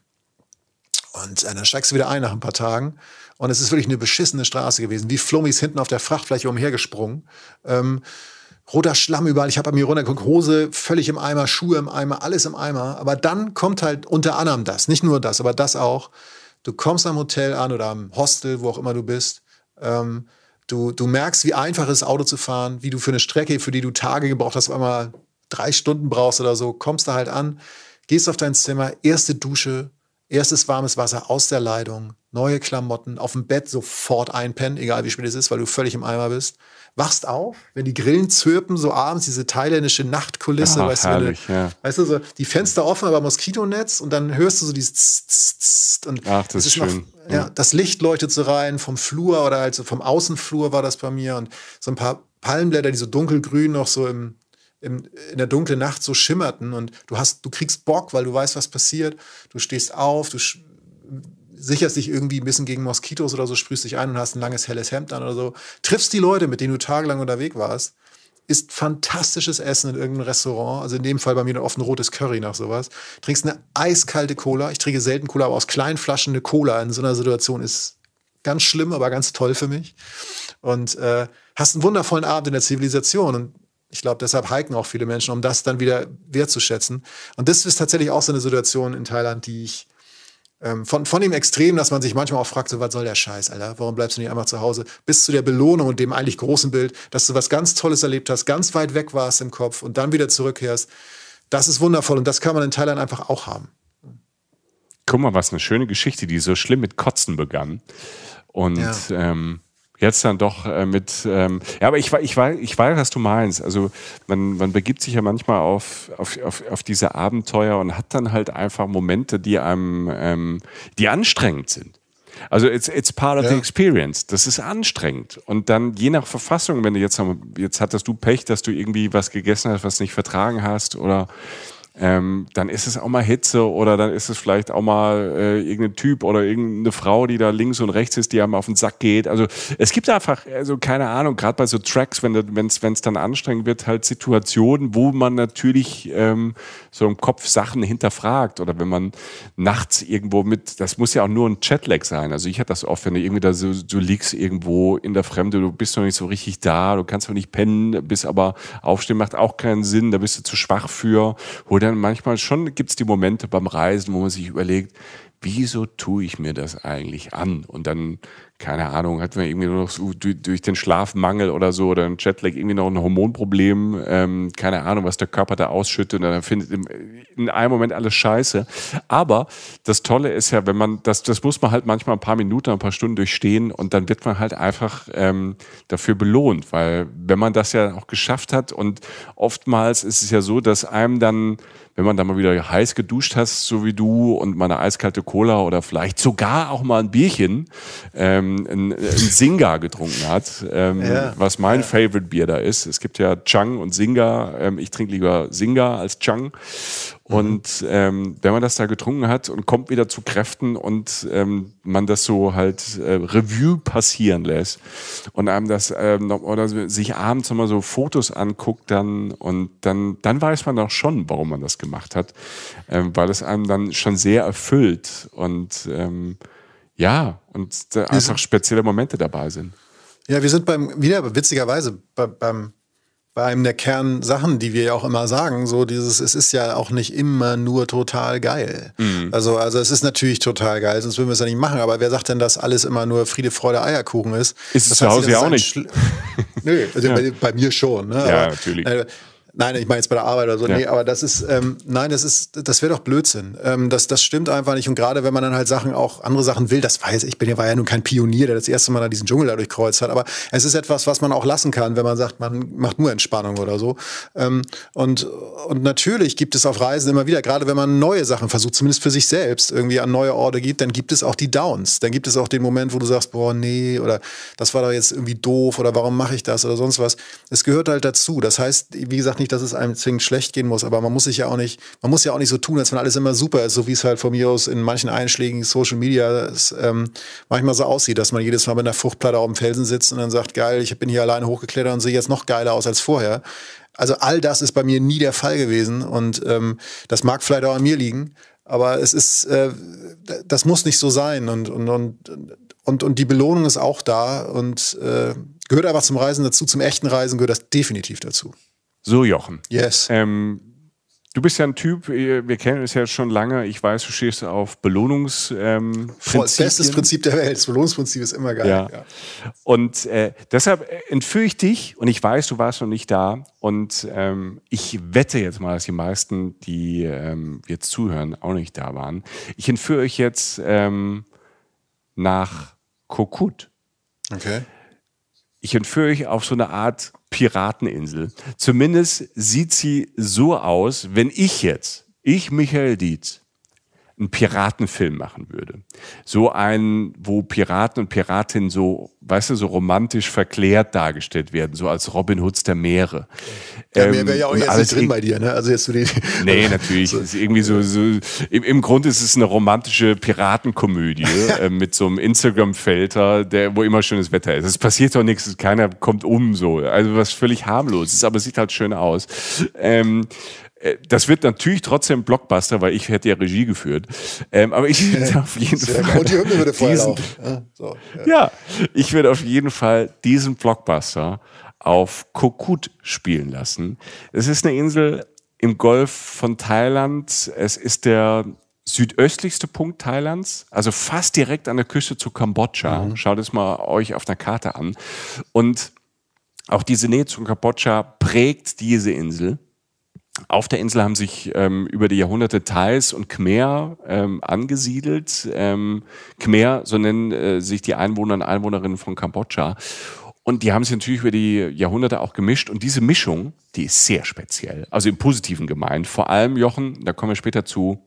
Und äh, dann steigst du wieder ein nach ein paar Tagen. Und es ist wirklich eine beschissene Straße gewesen, wie Flummis hinten auf der Frachtfläche umhergesprungen. Ähm, roter Schlamm überall. Ich habe an mir runtergeguckt, Hose völlig im Eimer, Schuhe im Eimer, alles im Eimer. Aber dann kommt halt unter anderem das, nicht nur das, aber das auch. Du kommst am Hotel an oder am Hostel, wo auch immer du bist. Ähm, Du, du merkst, wie einfach es ist, Auto zu fahren, wie du für eine Strecke, für die du Tage gebraucht hast, auf einmal drei Stunden brauchst oder so, kommst da halt an, gehst auf dein Zimmer, erste Dusche, erstes warmes Wasser aus der Leitung, neue Klamotten, auf dem Bett sofort einpennen, egal wie spät es ist, weil du völlig im Eimer bist. Wachst auf, wenn die Grillen zirpen, so abends diese thailändische Nachtkulisse, Aha, weißt, herrlich, du, ja. weißt du, so die Fenster offen, aber Moskitonetz und dann hörst du so dieses Tss, Tss, Tss, und Ach, das ist schön. Noch, ja, das Licht leuchtet so rein vom Flur oder also vom Außenflur war das bei mir und so ein paar Palmblätter, die so dunkelgrün noch so im, im, in der dunklen Nacht so schimmerten und du hast, du kriegst Bock, weil du weißt, was passiert. Du stehst auf, du sicherst dich irgendwie ein bisschen gegen Moskitos oder so, sprühst dich ein und hast ein langes helles Hemd an oder so, triffst die Leute, mit denen du tagelang unterwegs warst, isst fantastisches Essen in irgendeinem Restaurant, also in dem Fall bei mir oft ein rotes Curry nach sowas, trinkst eine eiskalte Cola, ich trinke selten Cola, aber aus kleinen Flaschen eine Cola in so einer Situation ist ganz schlimm, aber ganz toll für mich und äh, hast einen wundervollen Abend in der Zivilisation und ich glaube, deshalb hiken auch viele Menschen, um das dann wieder wertzuschätzen. Und das ist tatsächlich auch so eine Situation in Thailand, die ich ähm, von, von dem Extrem, dass man sich manchmal auch fragt, so was soll der Scheiß, Alter, warum bleibst du nicht einmal zu Hause, bis zu der Belohnung und dem eigentlich großen Bild, dass du was ganz Tolles erlebt hast, ganz weit weg warst im Kopf und dann wieder zurückkehrst. Das ist wundervoll und das kann man in Thailand einfach auch haben. Guck mal, was eine schöne Geschichte, die so schlimm mit Kotzen begann. Und ja. ähm, Jetzt dann doch äh, mit, ähm, ja, aber ich, ich, weiß, ich weiß, was du meinst. Also man, man begibt sich ja manchmal auf, auf, auf, auf diese Abenteuer und hat dann halt einfach Momente, die einem, ähm, die anstrengend sind. Also it's, it's part of ja. the experience. Das ist anstrengend. Und dann je nach Verfassung, wenn du jetzt, jetzt hattest du Pech, dass du irgendwie was gegessen hast, was nicht vertragen hast oder ähm, dann ist es auch mal Hitze oder dann ist es vielleicht auch mal äh, irgendein Typ oder irgendeine Frau, die da links und rechts ist, die einem auf den Sack geht. Also es gibt einfach, also keine Ahnung, gerade bei so Tracks, wenn es dann anstrengend wird, halt Situationen, wo man natürlich ähm, so im Kopf Sachen hinterfragt oder wenn man nachts irgendwo mit, das muss ja auch nur ein Chatlag sein. Also ich hatte das oft, wenn du irgendwie da so, du liegst irgendwo in der Fremde, du bist noch nicht so richtig da, du kannst noch nicht pennen, bist aber aufstehen macht auch keinen Sinn, da bist du zu schwach für, hol dann manchmal schon gibt es die Momente beim Reisen, wo man sich überlegt, wieso tue ich mir das eigentlich an? Und dann keine Ahnung, hat man irgendwie nur noch so, durch den Schlafmangel oder so oder ein Jetlag irgendwie noch ein Hormonproblem, ähm, keine Ahnung, was der Körper da ausschüttet und dann findet in einem Moment alles scheiße. Aber das Tolle ist ja, wenn man, das, das muss man halt manchmal ein paar Minuten, ein paar Stunden durchstehen und dann wird man halt einfach ähm, dafür belohnt, weil wenn man das ja auch geschafft hat und oftmals ist es ja so, dass einem dann wenn man da mal wieder heiß geduscht hast, so wie du, und mal eine eiskalte Cola oder vielleicht sogar auch mal ein Bierchen, ähm, ein, äh, ein Singa getrunken hat, ähm, ja. was mein ja. Favorite Bier da ist. Es gibt ja Chang und Singa. Ähm, ich trinke lieber Singa als Chang. Mhm. Und ähm, wenn man das da getrunken hat und kommt wieder zu Kräften und ähm, man das so halt äh, Revue passieren lässt und einem das ähm, oder sich abends nochmal so Fotos anguckt dann und dann, dann weiß man auch schon, warum man das gemacht hat, ähm, weil es einem dann schon sehr erfüllt und ähm, ja, und da einfach spezielle Momente dabei sind. Ja, wir sind beim, wieder witzigerweise bei, beim bei einem der Kernsachen, die wir ja auch immer sagen, so dieses, es ist ja auch nicht immer nur total geil. Mhm. Also, also es ist natürlich total geil, sonst würden wir es ja nicht machen. Aber wer sagt denn, dass alles immer nur Friede, Freude, Eierkuchen ist? Ist es zu Hause ja auch nicht. <laughs> Nö, also ja. bei, bei, mir schon. Ne? Ja, aber, natürlich. Äh, Nein, ich meine jetzt bei der Arbeit oder so. Ja. Nee, aber das ist, ähm, nein, das ist, das wäre doch Blödsinn. Ähm, das, das stimmt einfach nicht. Und gerade wenn man dann halt Sachen auch, andere Sachen will, das weiß ich, bin ja, war ja nun kein Pionier, der das erste Mal da diesen Dschungel dadurch kreuzt hat. Aber es ist etwas, was man auch lassen kann, wenn man sagt, man macht nur Entspannung oder so. Ähm, und, und natürlich gibt es auf Reisen immer wieder, gerade wenn man neue Sachen versucht, zumindest für sich selbst irgendwie an neue Orte geht, dann gibt es auch die Downs. Dann gibt es auch den Moment, wo du sagst, boah, nee, oder das war doch jetzt irgendwie doof oder warum mache ich das oder sonst was. Es gehört halt dazu. Das heißt, wie gesagt, nicht nicht, dass es einem zwingend schlecht gehen muss, aber man muss sich ja auch nicht, man muss ja auch nicht so tun, als wenn alles immer super ist, so wie es halt von mir aus in manchen Einschlägen Social Media ähm, manchmal so aussieht, dass man jedes Mal mit einer Fruchtplatte auf dem Felsen sitzt und dann sagt, geil, ich bin hier alleine hochgeklettert und sehe jetzt noch geiler aus als vorher. Also all das ist bei mir nie der Fall gewesen und ähm, das mag vielleicht auch an mir liegen, aber es ist, äh, das muss nicht so sein und, und, und, und, und die Belohnung ist auch da und äh, gehört einfach zum Reisen dazu, zum echten Reisen gehört das definitiv dazu. So, Jochen. Yes. Ähm, du bist ja ein Typ, wir kennen es ja schon lange. Ich weiß, du stehst auf Belohnungsprinzip. das beste Prinzip der Welt. Das Belohnungsprinzip ist immer geil. Ja. ja. Und äh, deshalb entführe ich dich und ich weiß, du warst noch nicht da. Und ähm, ich wette jetzt mal, dass die meisten, die ähm, jetzt zuhören, auch nicht da waren. Ich entführe euch jetzt ähm, nach Kokut. Okay. Ich entführe euch auf so eine Art Pirateninsel. Zumindest sieht sie so aus, wenn ich jetzt, ich Michael Dietz, einen Piratenfilm machen würde. So einen, wo Piraten und Piratinnen so, weißt du, so romantisch verklärt dargestellt werden, so als Robin Hoods der Meere. Ja, mehr ähm, wäre ja auch jetzt alles drin bei dir, ne? Also jetzt zu den. Nee, natürlich. So. irgendwie so, so im, im Grunde ist es eine romantische Piratenkomödie <laughs> äh, mit so einem Instagram-Filter, der, wo immer schönes Wetter ist. Es passiert doch nichts, keiner kommt um so. Also was völlig harmlos ist, aber es sieht halt schön aus. Ähm, äh, das wird natürlich trotzdem Blockbuster, weil ich hätte ja Regie geführt. Ähm, aber ich <laughs> werde auf jeden Sehr Fall. Und die Hymne würde diesen, so, ja. ja, ich werde auf jeden Fall diesen Blockbuster auf Kokut spielen lassen. Es ist eine Insel im Golf von Thailand. Es ist der südöstlichste Punkt Thailands, also fast direkt an der Küste zu Kambodscha. Mhm. Schaut es mal euch auf der Karte an. Und auch diese Nähe zu Kambodscha prägt diese Insel auf der Insel haben sich ähm, über die Jahrhunderte Thais und Khmer ähm, angesiedelt. Ähm, Khmer, so nennen äh, sich die Einwohner und Einwohnerinnen von Kambodscha. Und die haben sich natürlich über die Jahrhunderte auch gemischt. Und diese Mischung, die ist sehr speziell. Also im Positiven gemeint. Vor allem, Jochen, da kommen wir später zu,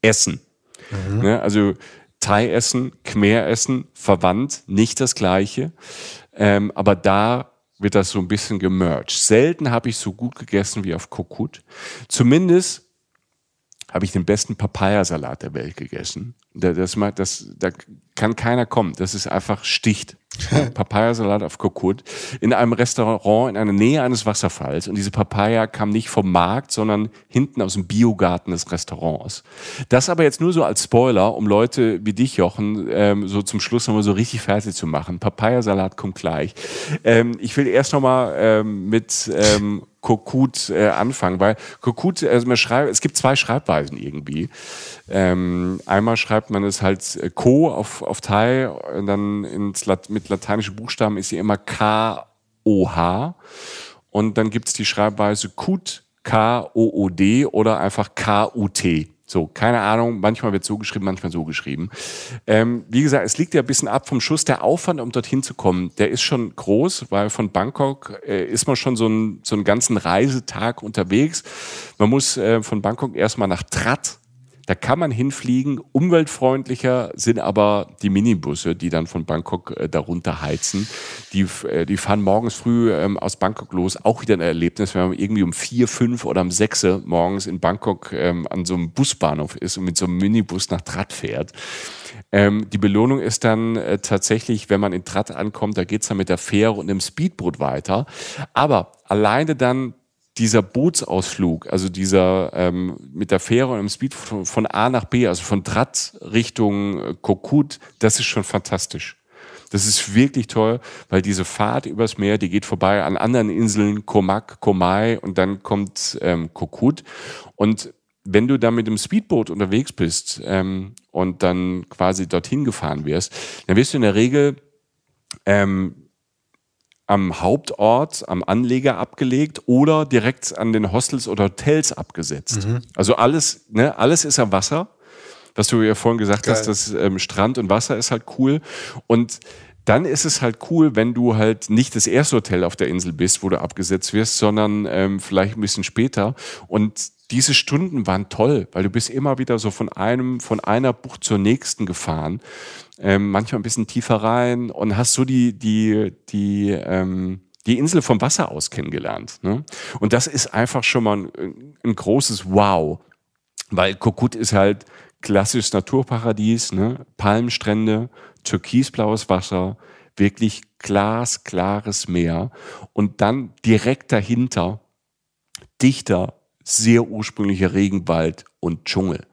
Essen. Mhm. Ne? Also Thai-Essen, Khmer-Essen, verwandt, nicht das Gleiche. Ähm, aber da wird das so ein bisschen gemerged. Selten habe ich so gut gegessen wie auf Kokut. Zumindest habe ich den besten Papayasalat der Welt gegessen. Das, das, das, da kann keiner kommen. Das ist einfach sticht. <laughs> Papayasalat auf Kokut in einem Restaurant in einer Nähe eines Wasserfalls und diese Papaya kam nicht vom Markt, sondern hinten aus dem Biogarten des Restaurants. Das aber jetzt nur so als Spoiler, um Leute wie dich, Jochen, ähm, so zum Schluss nochmal so richtig fertig zu machen. Papayasalat kommt gleich. Ähm, ich will erst nochmal ähm, mit ähm, Kokut äh, anfangen, weil Kokut, also man schreibt, es gibt zwei Schreibweisen irgendwie. Ähm, einmal schreibt man es halt äh, Co auf, auf Thai, dann ins Lat mit mit lateinischen Buchstaben ist sie immer K-O-H. Und dann gibt es die Schreibweise KUT, K-O-O-D oder einfach K-U-T. So, keine Ahnung, manchmal wird so geschrieben, manchmal so geschrieben. Ähm, wie gesagt, es liegt ja ein bisschen ab vom Schuss. Der Aufwand, um dorthin zu kommen, der ist schon groß, weil von Bangkok äh, ist man schon so, ein, so einen ganzen Reisetag unterwegs. Man muss äh, von Bangkok erstmal nach Trat, da kann man hinfliegen. Umweltfreundlicher sind aber die Minibusse, die dann von Bangkok äh, darunter heizen. Die, äh, die fahren morgens früh ähm, aus Bangkok los. Auch wieder ein Erlebnis, wenn man irgendwie um vier, fünf oder um sechs morgens in Bangkok ähm, an so einem Busbahnhof ist und mit so einem Minibus nach Trat fährt. Ähm, die Belohnung ist dann äh, tatsächlich, wenn man in Trat ankommt, da geht es dann mit der Fähre und dem Speedboot weiter. Aber alleine dann dieser Bootsausflug, also dieser ähm, mit der Fähre und im Speed von, von A nach B, also von Tratz Richtung äh, Kokut, das ist schon fantastisch. Das ist wirklich toll, weil diese Fahrt übers Meer, die geht vorbei an anderen Inseln, Komak, Komai und dann kommt ähm, Kokut. Und wenn du da mit dem Speedboot unterwegs bist ähm, und dann quasi dorthin gefahren wirst, dann wirst du in der Regel ähm, am Hauptort, am Anleger abgelegt oder direkt an den Hostels oder Hotels abgesetzt. Mhm. Also alles, ne, alles ist am Wasser. Was du ja vorhin gesagt Geil. hast, das ähm, Strand und Wasser ist halt cool. Und dann ist es halt cool, wenn du halt nicht das erste Hotel auf der Insel bist, wo du abgesetzt wirst, sondern ähm, vielleicht ein bisschen später. Und diese Stunden waren toll, weil du bist immer wieder so von einem, von einer Bucht zur nächsten gefahren ähm, manchmal ein bisschen tiefer rein und hast so die, die, die, ähm, die Insel vom Wasser aus kennengelernt. Ne? Und das ist einfach schon mal ein, ein großes Wow, weil Kokut ist halt klassisches Naturparadies, ne? Palmstrände, türkisblaues Wasser, wirklich glasklares Meer und dann direkt dahinter dichter, sehr ursprünglicher Regenwald und Dschungel.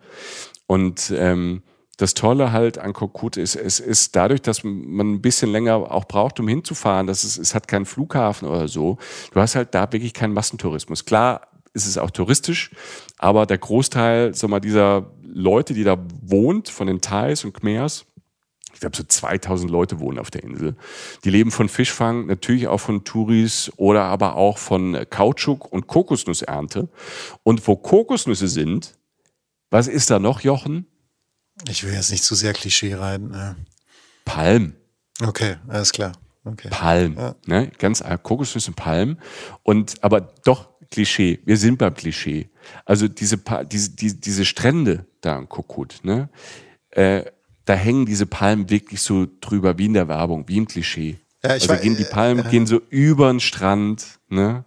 Und ähm, das Tolle halt an Kokut ist, es ist dadurch, dass man ein bisschen länger auch braucht, um hinzufahren, dass es, es hat keinen Flughafen oder so. Du hast halt da wirklich keinen Massentourismus. Klar ist es auch touristisch, aber der Großteil, sag mal, dieser Leute, die da wohnt, von den Thais und Khmers, ich glaube, so 2000 Leute wohnen auf der Insel. Die leben von Fischfang, natürlich auch von Touris oder aber auch von Kautschuk und Kokosnussernte. Und wo Kokosnüsse sind, was ist da noch, Jochen? Ich will jetzt nicht zu sehr Klischee reiten. Ne? Äh. Palm. Okay, alles klar. Okay. Palm. Ja. Ne? Ganz äh, Kokosnüsse, Palm. Und aber doch Klischee. Wir sind beim Klischee. Also diese, diese, diese, diese Strände da in Kokut, ne? Äh, da hängen diese Palmen wirklich so drüber, wie in der Werbung, wie im Klischee. Ja, also weiß, gehen die äh, Palmen äh, gehen so über den Strand, ne?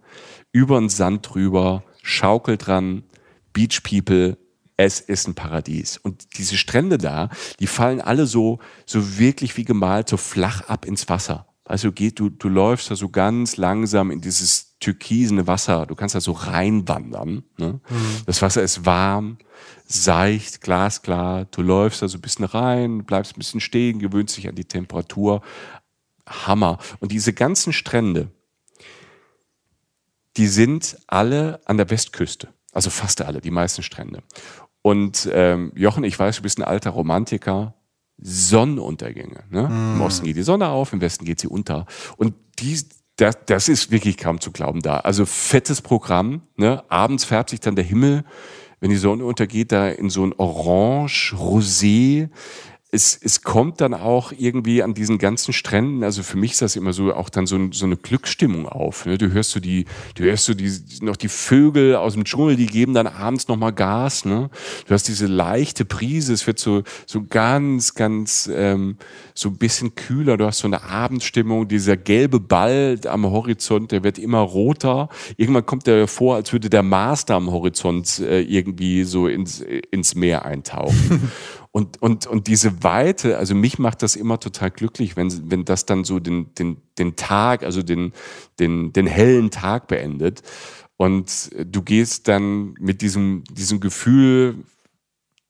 über den Sand drüber, Schaukel dran, Beach People, es ist ein Paradies. Und diese Strände da, die fallen alle so, so wirklich wie gemalt, so flach ab ins Wasser. Also geht, du, du läufst da so ganz langsam in dieses türkisene Wasser. Du kannst da so reinwandern. Ne? Mhm. Das Wasser ist warm, seicht, glasklar. Du läufst da so ein bisschen rein, bleibst ein bisschen stehen, gewöhnst dich an die Temperatur. Hammer. Und diese ganzen Strände, die sind alle an der Westküste. Also fast alle, die meisten Strände. Und ähm, Jochen, ich weiß, du bist ein alter Romantiker. Sonnenuntergänge. Ne? Mm. Im Osten geht die Sonne auf, im Westen geht sie unter. Und die, das, das ist wirklich kaum zu glauben da. Also fettes Programm. Ne? Abends färbt sich dann der Himmel, wenn die Sonne untergeht, da in so ein Orange, Rosé es, es kommt dann auch irgendwie an diesen ganzen Stränden, also für mich ist das immer so auch dann so, so eine Glücksstimmung auf. Ne? Du hörst so die, du hörst so die, noch die Vögel aus dem Dschungel, die geben dann abends nochmal Gas. Ne? Du hast diese leichte Prise, es wird so, so ganz, ganz ähm, so ein bisschen kühler. Du hast so eine Abendstimmung, dieser gelbe Ball am Horizont, der wird immer roter. Irgendwann kommt der vor, als würde der Master am Horizont äh, irgendwie so ins, ins Meer eintauchen. <laughs> Und, und, und diese Weite, also mich macht das immer total glücklich, wenn, wenn das dann so den, den, den Tag, also den, den, den hellen Tag beendet. Und du gehst dann mit diesem, diesem Gefühl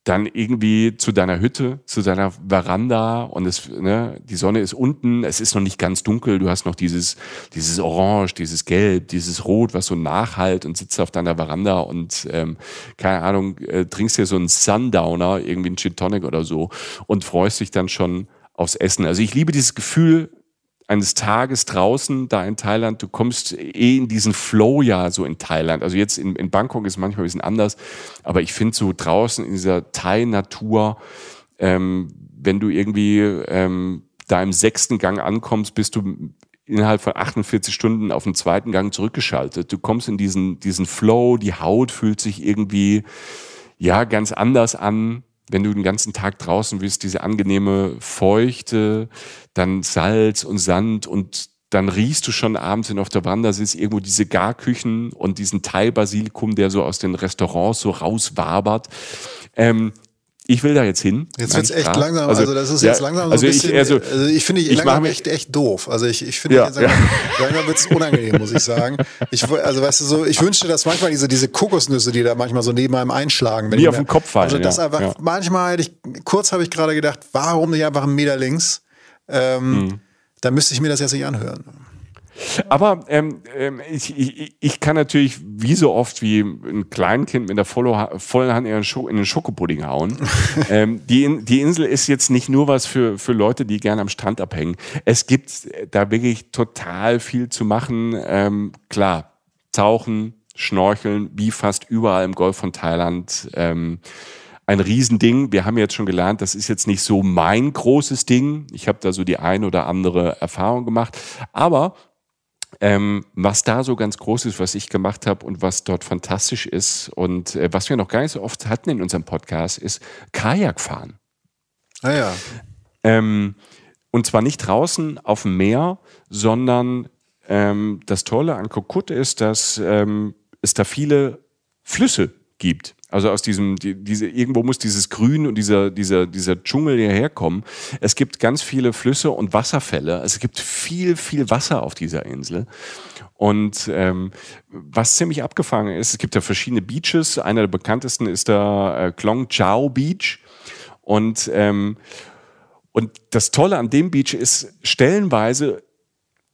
dann irgendwie zu deiner Hütte, zu deiner Veranda und es, ne, die Sonne ist unten, es ist noch nicht ganz dunkel, du hast noch dieses, dieses Orange, dieses Gelb, dieses Rot, was so nachhalt und sitzt auf deiner Veranda und ähm, keine Ahnung, äh, trinkst dir so einen Sundowner, irgendwie einen Gin Tonic oder so und freust dich dann schon aufs Essen. Also ich liebe dieses Gefühl, eines Tages draußen, da in Thailand, du kommst eh in diesen Flow ja so in Thailand. Also jetzt in, in Bangkok ist manchmal ein bisschen anders, aber ich finde so draußen in dieser Thai-Natur, ähm, wenn du irgendwie ähm, da im sechsten Gang ankommst, bist du innerhalb von 48 Stunden auf den zweiten Gang zurückgeschaltet. Du kommst in diesen, diesen Flow, die Haut fühlt sich irgendwie ja ganz anders an wenn du den ganzen Tag draußen bist, diese angenehme Feuchte, dann Salz und Sand und dann riechst du schon abends, wenn du auf der Wander sitzt, irgendwo diese Garküchen und diesen Thai-Basilikum, der so aus den Restaurants so rauswabert. Ähm, ich will da jetzt hin. Jetzt wird es echt ja. langsam. Also, also, das ist ja, jetzt langsam so also ein bisschen. Ich, also, also ich finde ich langsam echt, echt doof. Also ich, ich finde ja, jetzt langsam, wird es unangenehm, muss ich sagen. Ich, also weißt du so, ich wünschte, dass manchmal diese, diese Kokosnüsse, die da manchmal so neben einem einschlagen, wenn Wie auf den Kopf fallen. Also das einfach, manchmal hätte ich, kurz habe ich gerade gedacht, warum nicht einfach einen Meter links? Ähm, hm. Dann müsste ich mir das jetzt nicht anhören. Aber ähm, ähm, ich, ich, ich kann natürlich wie so oft wie ein Kleinkind mit der vollen Hand in den Schokopudding hauen. <laughs> ähm, die, die Insel ist jetzt nicht nur was für, für Leute, die gerne am Strand abhängen. Es gibt äh, da wirklich total viel zu machen. Ähm, klar, tauchen, schnorcheln, wie fast überall im Golf von Thailand. Ähm, ein Riesending. Wir haben jetzt schon gelernt, das ist jetzt nicht so mein großes Ding. Ich habe da so die ein oder andere Erfahrung gemacht. Aber ähm, was da so ganz groß ist, was ich gemacht habe und was dort fantastisch ist und äh, was wir noch gar nicht so oft hatten in unserem Podcast, ist Kajakfahren. Ah ja. Ähm, und zwar nicht draußen auf dem Meer, sondern ähm, das Tolle an Kokut ist, dass ähm, es da viele Flüsse gibt. Also aus diesem, die, diese, irgendwo muss dieses Grün und dieser, dieser, dieser Dschungel hierher kommen. Es gibt ganz viele Flüsse und Wasserfälle. Also es gibt viel, viel Wasser auf dieser Insel. Und ähm, was ziemlich abgefangen ist, es gibt da verschiedene Beaches. Einer der bekanntesten ist der äh, Klong Chao Beach. Und, ähm, und das Tolle an dem Beach ist, stellenweise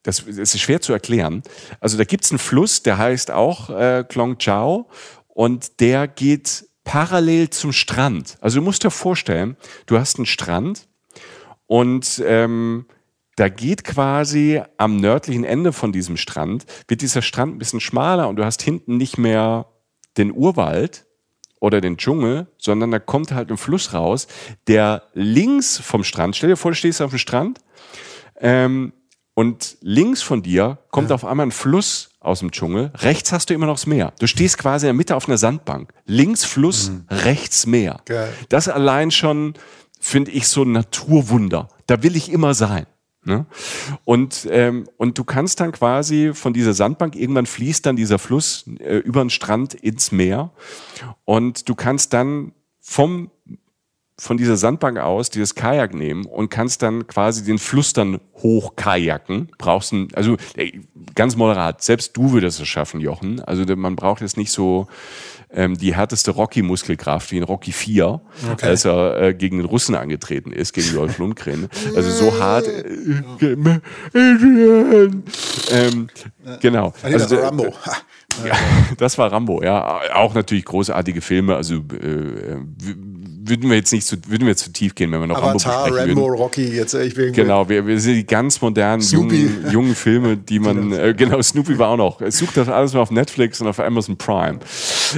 das, ist schwer zu erklären. Also da gibt es einen Fluss, der heißt auch äh, Klong Chao und der geht parallel zum Strand. Also du musst dir vorstellen, du hast einen Strand und ähm, da geht quasi am nördlichen Ende von diesem Strand, wird dieser Strand ein bisschen schmaler und du hast hinten nicht mehr den Urwald oder den Dschungel, sondern da kommt halt ein Fluss raus, der links vom Strand, stell dir vor, du stehst auf dem Strand ähm, und links von dir kommt ja. auf einmal ein Fluss aus dem Dschungel. Rechts hast du immer noch das Meer. Du stehst quasi in der Mitte auf einer Sandbank. Links Fluss, mhm. rechts Meer. Geil. Das allein schon finde ich so ein Naturwunder. Da will ich immer sein. Ne? Und, ähm, und du kannst dann quasi von dieser Sandbank, irgendwann fließt dann dieser Fluss äh, über den Strand ins Meer und du kannst dann vom von dieser Sandbank aus dieses Kajak nehmen und kannst dann quasi den Fluss dann hoch kajaken. Brauchst ein, also ganz moderat, selbst du würdest es schaffen, Jochen. Also man braucht jetzt nicht so ähm, die härteste Rocky-Muskelkraft wie in Rocky 4, okay. als er äh, gegen den Russen angetreten ist, gegen Dolph Lundgren. <laughs> also so hart. Äh, ähm, genau. Ah, also, Rambo. <laughs> Ja, das war Rambo, ja. Auch natürlich großartige Filme, also äh, äh würden wir jetzt nicht zu, würden wir zu tief gehen, wenn wir noch Avatar, Rambo Rambo, würden. Rocky, jetzt äh, ich bin Genau, wir, wir sind die ganz modernen, jungen, jungen, Filme, die man, genau. äh, genau, Snoopy war auch noch. Sucht das alles mal auf Netflix und auf Amazon Prime.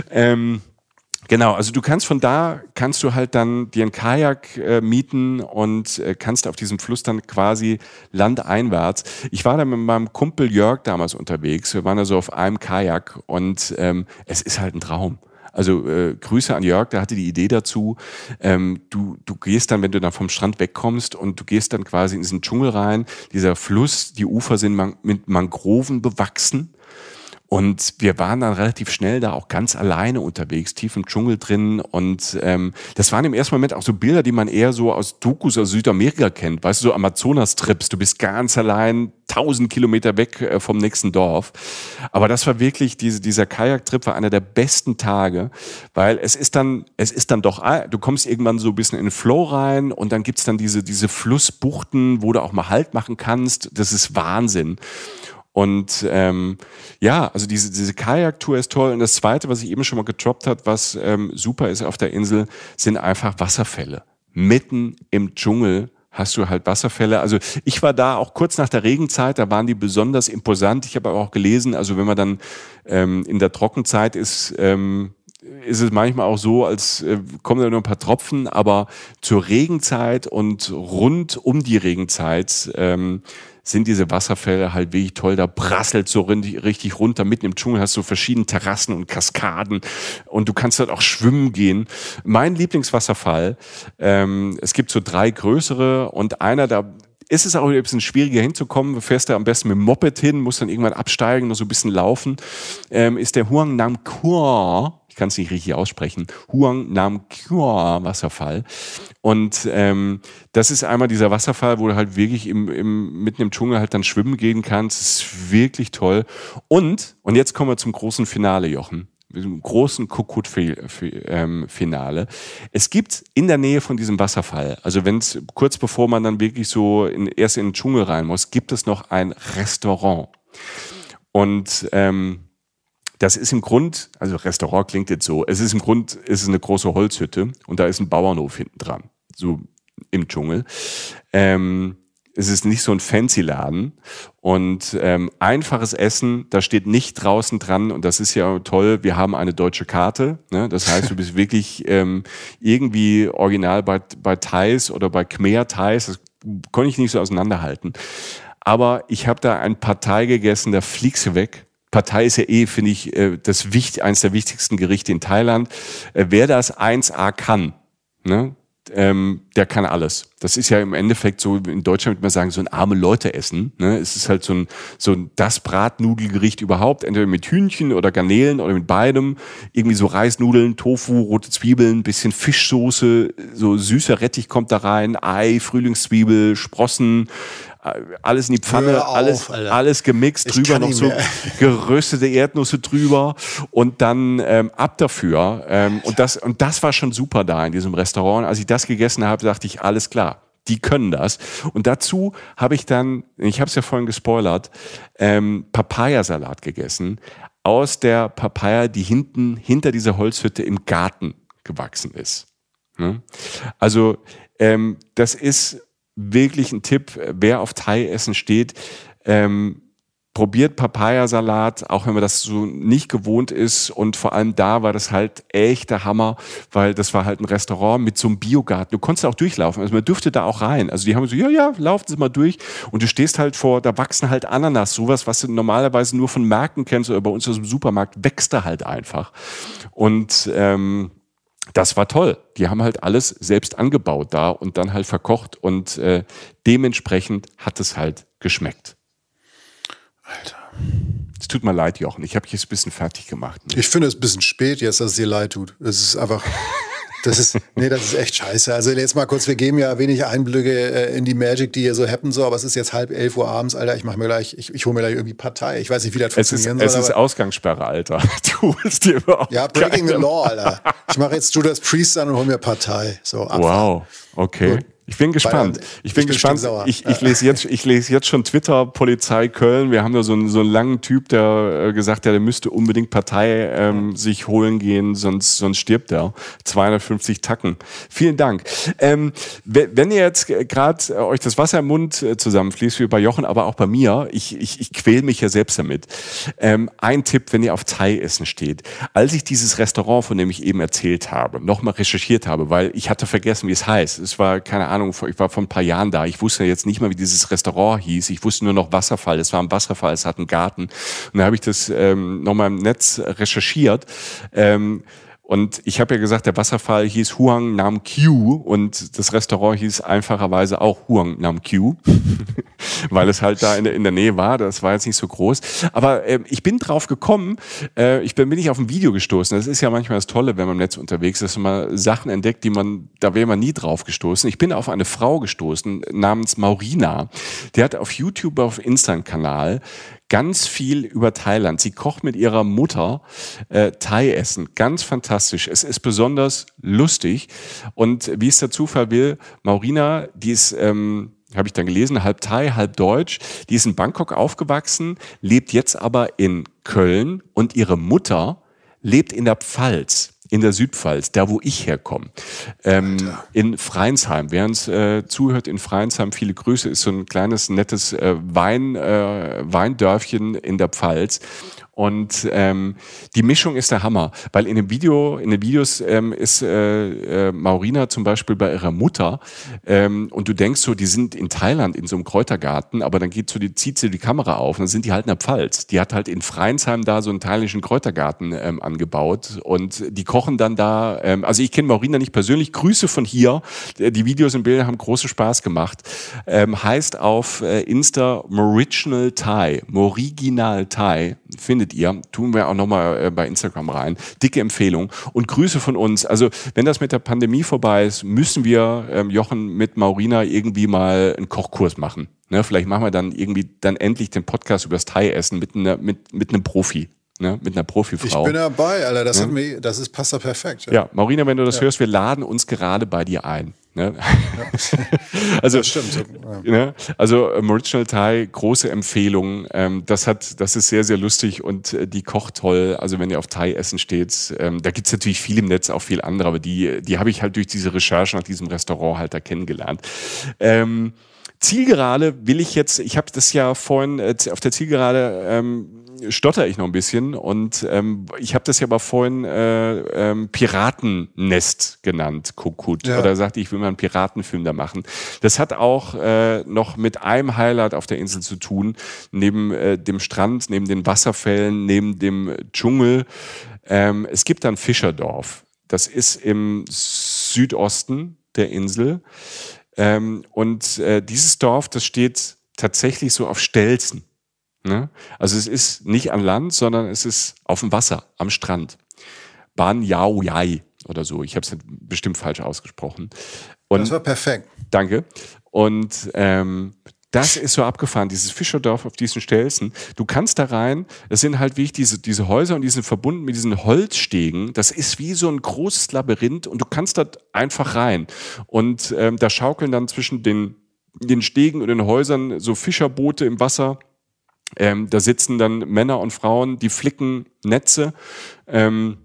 Ähm, Genau, also du kannst von da, kannst du halt dann dir einen Kajak äh, mieten und äh, kannst auf diesem Fluss dann quasi landeinwärts. Ich war da mit meinem Kumpel Jörg damals unterwegs, wir waren da so auf einem Kajak und ähm, es ist halt ein Traum. Also äh, Grüße an Jörg, der hatte die Idee dazu. Ähm, du, du gehst dann, wenn du dann vom Strand wegkommst und du gehst dann quasi in diesen Dschungel rein, dieser Fluss, die Ufer sind man mit Mangroven bewachsen. Und wir waren dann relativ schnell da auch ganz alleine unterwegs, tief im Dschungel drin. Und ähm, das waren im ersten Moment auch so Bilder, die man eher so aus Dokus aus Südamerika kennt. Weißt du, so Amazonas-Trips. Du bist ganz allein, tausend Kilometer weg äh, vom nächsten Dorf. Aber das war wirklich, diese, dieser Kajak-Trip war einer der besten Tage, weil es ist dann, es ist dann doch, ah, du kommst irgendwann so ein bisschen in den Flow rein und dann gibt's dann diese, diese Flussbuchten, wo du auch mal Halt machen kannst. Das ist Wahnsinn. Und ähm, ja, also diese, diese Kajak-Tour ist toll. Und das Zweite, was ich eben schon mal getroppt hat, was ähm, super ist auf der Insel, sind einfach Wasserfälle. Mitten im Dschungel hast du halt Wasserfälle. Also ich war da auch kurz nach der Regenzeit, da waren die besonders imposant. Ich habe aber auch gelesen, also wenn man dann ähm, in der Trockenzeit ist, ähm, ist es manchmal auch so, als äh, kommen da nur ein paar Tropfen, aber zur Regenzeit und rund um die Regenzeit ähm, sind diese Wasserfälle halt wirklich toll. Da prasselt so richtig runter. Mitten im Dschungel hast du verschiedene Terrassen und Kaskaden und du kannst dort auch schwimmen gehen. Mein Lieblingswasserfall, ähm, es gibt so drei größere und einer da ist es auch ein bisschen schwieriger hinzukommen. Du fährst da am besten mit dem Moped hin, musst dann irgendwann absteigen, noch so ein bisschen laufen. Ähm, ist der Huang Nam Kua, ich kann es nicht richtig aussprechen, Huang Nam Kua Wasserfall. Und ähm, das ist einmal dieser Wasserfall, wo du halt wirklich im, im, mitten im Dschungel halt dann schwimmen gehen kannst. Das ist wirklich toll. Und, und jetzt kommen wir zum großen Finale, Jochen diesem großen kokut ähm, finale Es gibt in der Nähe von diesem Wasserfall, also wenn es kurz bevor man dann wirklich so in, erst in den Dschungel rein muss, gibt es noch ein Restaurant. Und ähm, das ist im Grund, also Restaurant klingt jetzt so, es ist im Grund, es ist eine große Holzhütte und da ist ein Bauernhof hinten dran, so im Dschungel. Ähm, es ist nicht so ein Fancy-Laden. Und ähm, einfaches Essen, da steht nicht draußen dran, und das ist ja toll, wir haben eine deutsche Karte. Ne? Das heißt, du bist <laughs> wirklich ähm, irgendwie original bei, bei Thais oder bei Khmer Thais. Das konnte ich nicht so auseinanderhalten. Aber ich habe da ein Partei gegessen, da fliegst du weg. Partei ist ja eh, finde ich, äh, das wichtig, eins der wichtigsten Gerichte in Thailand. Äh, wer das 1a kann, ne? ähm, der kann alles. Das ist ja im Endeffekt so, in Deutschland würde man sagen, so ein arme Leute-Essen. Ne? Es ist halt so ein, so ein das Bratnudelgericht überhaupt, entweder mit Hühnchen oder Garnelen oder mit beidem. Irgendwie so Reisnudeln, Tofu, rote Zwiebeln, bisschen Fischsoße, so süßer Rettich kommt da rein, Ei, Frühlingszwiebel, Sprossen, alles in die Pfanne, auf, alles, alles gemixt, drüber noch so <laughs> geröstete Erdnüsse drüber und dann ähm, ab dafür. Ähm, und, das, und das war schon super da in diesem Restaurant. Als ich das gegessen habe, dachte ich, alles klar. Die können das. Und dazu habe ich dann, ich habe es ja vorhin gespoilert, ähm, Papayasalat gegessen aus der Papaya, die hinten hinter dieser Holzhütte im Garten gewachsen ist. Ne? Also ähm, das ist wirklich ein Tipp, äh, wer auf Thai-Essen steht. Ähm, probiert Papayasalat, auch wenn man das so nicht gewohnt ist. Und vor allem da war das halt echt der Hammer, weil das war halt ein Restaurant mit so einem Biogarten. Du konntest auch durchlaufen. Also man dürfte da auch rein. Also die haben so, ja, ja, laufen Sie mal durch. Und du stehst halt vor, da wachsen halt Ananas, sowas, was du normalerweise nur von Märkten kennst oder bei uns aus dem Supermarkt, wächst da halt einfach. Und ähm, das war toll. Die haben halt alles selbst angebaut da und dann halt verkocht und äh, dementsprechend hat es halt geschmeckt. Alter. Es tut mir leid, Jochen. Ich habe dich jetzt ein bisschen fertig gemacht. Ne? Ich finde es ein bisschen spät jetzt, dass es dir leid tut. Es ist einfach. Das ist, nee, das ist echt scheiße. Also jetzt mal kurz, wir geben ja wenig Einblicke äh, in die Magic, die hier so happen so, aber es ist jetzt halb elf Uhr abends, Alter. Ich mache mir gleich, ich, ich hole mir gleich irgendwie Partei. Ich weiß nicht, wie das funktionieren soll. Es ist Ausgangssperre, Alter. <laughs> Du holst dir überhaupt Ja, breaking the law, Alter. Ich mache jetzt Judas Priest an und hole mir Partei. So, Abfall. Wow, okay. Gut. Ich bin gespannt. Bayern, ich bin, bin gespannt. Ich, ich, lese jetzt, ich lese jetzt schon Twitter, Polizei Köln. Wir haben da so einen, so einen langen Typ, der äh, gesagt hat, der müsste unbedingt Partei ähm, sich holen gehen, sonst, sonst stirbt er. 250 Tacken. Vielen Dank. Ähm, wenn ihr jetzt gerade äh, euch das Wasser im Mund äh, zusammenfließt, wie bei Jochen, aber auch bei mir, ich, ich, ich quäle mich ja selbst damit. Ähm, ein Tipp, wenn ihr auf Thai-Essen steht. Als ich dieses Restaurant, von dem ich eben erzählt habe, nochmal recherchiert habe, weil ich hatte vergessen, wie es heißt. Es war, keine Ahnung, Ahnung, ich war vor ein paar Jahren da. Ich wusste jetzt nicht mal, wie dieses Restaurant hieß. Ich wusste nur noch Wasserfall. Es war ein Wasserfall, es hat einen Garten. Und da habe ich das ähm, nochmal im Netz recherchiert. Ähm, und ich habe ja gesagt, der Wasserfall hieß Huang Nam Q und das Restaurant hieß einfacherweise auch Huang Nam Q, <laughs> weil es halt da in der, in der Nähe war. Das war jetzt nicht so groß. Aber äh, ich bin drauf gekommen, äh, ich bin, bin nicht auf ein Video gestoßen. Das ist ja manchmal das Tolle, wenn man im Netz unterwegs ist dass man Sachen entdeckt, die man, da wäre man nie drauf gestoßen. Ich bin auf eine Frau gestoßen namens Maurina. Die hat auf YouTube, auf Instagram-Kanal ganz viel über Thailand. Sie kocht mit ihrer Mutter äh, Thai-Essen. Ganz fantastisch. Es ist besonders lustig. Und wie es der Zufall will, Maurina, die ist... Ähm, habe ich dann gelesen, halb Thai, halb Deutsch. Die ist in Bangkok aufgewachsen, lebt jetzt aber in Köln und ihre Mutter lebt in der Pfalz in der Südpfalz, da wo ich herkomme. Ähm, in Freinsheim. Wer uns äh, zuhört in Freinsheim, viele Grüße, ist so ein kleines, nettes äh, Wein, äh, Weindörfchen in der Pfalz. Und ähm, die Mischung ist der Hammer, weil in dem Video, in den Videos ähm, ist äh, äh, Maurina zum Beispiel bei ihrer Mutter ähm, und du denkst so, die sind in Thailand in so einem Kräutergarten, aber dann geht so die, zieht sie die Kamera auf und dann sind die halt in der Pfalz. Die hat halt in Freinsheim da so einen thailändischen Kräutergarten ähm, angebaut und die kochen dann da, ähm, also ich kenne Maurina nicht persönlich, Grüße von hier, die Videos und Bilder haben große Spaß gemacht, ähm, heißt auf äh, Insta Moriginal Thai, Moriginal Thai, findet mit ihr. Tun wir auch nochmal äh, bei Instagram rein. Dicke Empfehlung. Und Grüße von uns. Also, wenn das mit der Pandemie vorbei ist, müssen wir ähm, Jochen mit Maurina irgendwie mal einen Kochkurs machen. Ne? Vielleicht machen wir dann irgendwie dann endlich den Podcast über Thai-Essen mit, ne, mit, mit einem Profi. Ne, mit einer Profifrau. Ich bin dabei, Alter. Das, ja. hat mir, das ist, passt da perfekt. Ja. ja Maurina, wenn du das ja. hörst, wir laden uns gerade bei dir ein. Ne? Ja. <laughs> also, das stimmt. Ne? Also ähm, Original Thai, große Empfehlung. Ähm, das hat, das ist sehr, sehr lustig und äh, die kocht toll. Also wenn ihr auf Thai-Essen steht, ähm, da gibt's natürlich viel im Netz, auch viel andere, aber die, die habe ich halt durch diese Recherche nach diesem Restaurant halt da kennengelernt. Ähm, Zielgerade will ich jetzt, ich habe das ja vorhin äh, auf der Zielgerade ähm, stotter ich noch ein bisschen und ähm, ich habe das ja aber vorhin äh, ähm, Piratennest genannt, Kukut. Ja. Oder sagte ich, will mal einen Piratenfilm da machen. Das hat auch äh, noch mit einem Highlight auf der Insel zu tun, neben äh, dem Strand, neben den Wasserfällen, neben dem Dschungel. Ähm, es gibt ein Fischerdorf. Das ist im Südosten der Insel. Ähm, und äh, dieses Dorf, das steht tatsächlich so auf Stelzen. Ne? Also es ist nicht an Land, sondern es ist auf dem Wasser, am Strand. Ban Yao Yai oder so. Ich habe es bestimmt falsch ausgesprochen. Und das war perfekt. Danke. Und ähm, das ist so abgefahren, dieses Fischerdorf auf diesen Stelzen. Du kannst da rein, es sind halt wie ich diese, diese Häuser und die sind verbunden mit diesen Holzstegen. Das ist wie so ein großes Labyrinth und du kannst da einfach rein. Und ähm, da schaukeln dann zwischen den, den Stegen und den Häusern so Fischerboote im Wasser. Ähm, da sitzen dann Männer und Frauen, die flicken Netze. Ähm,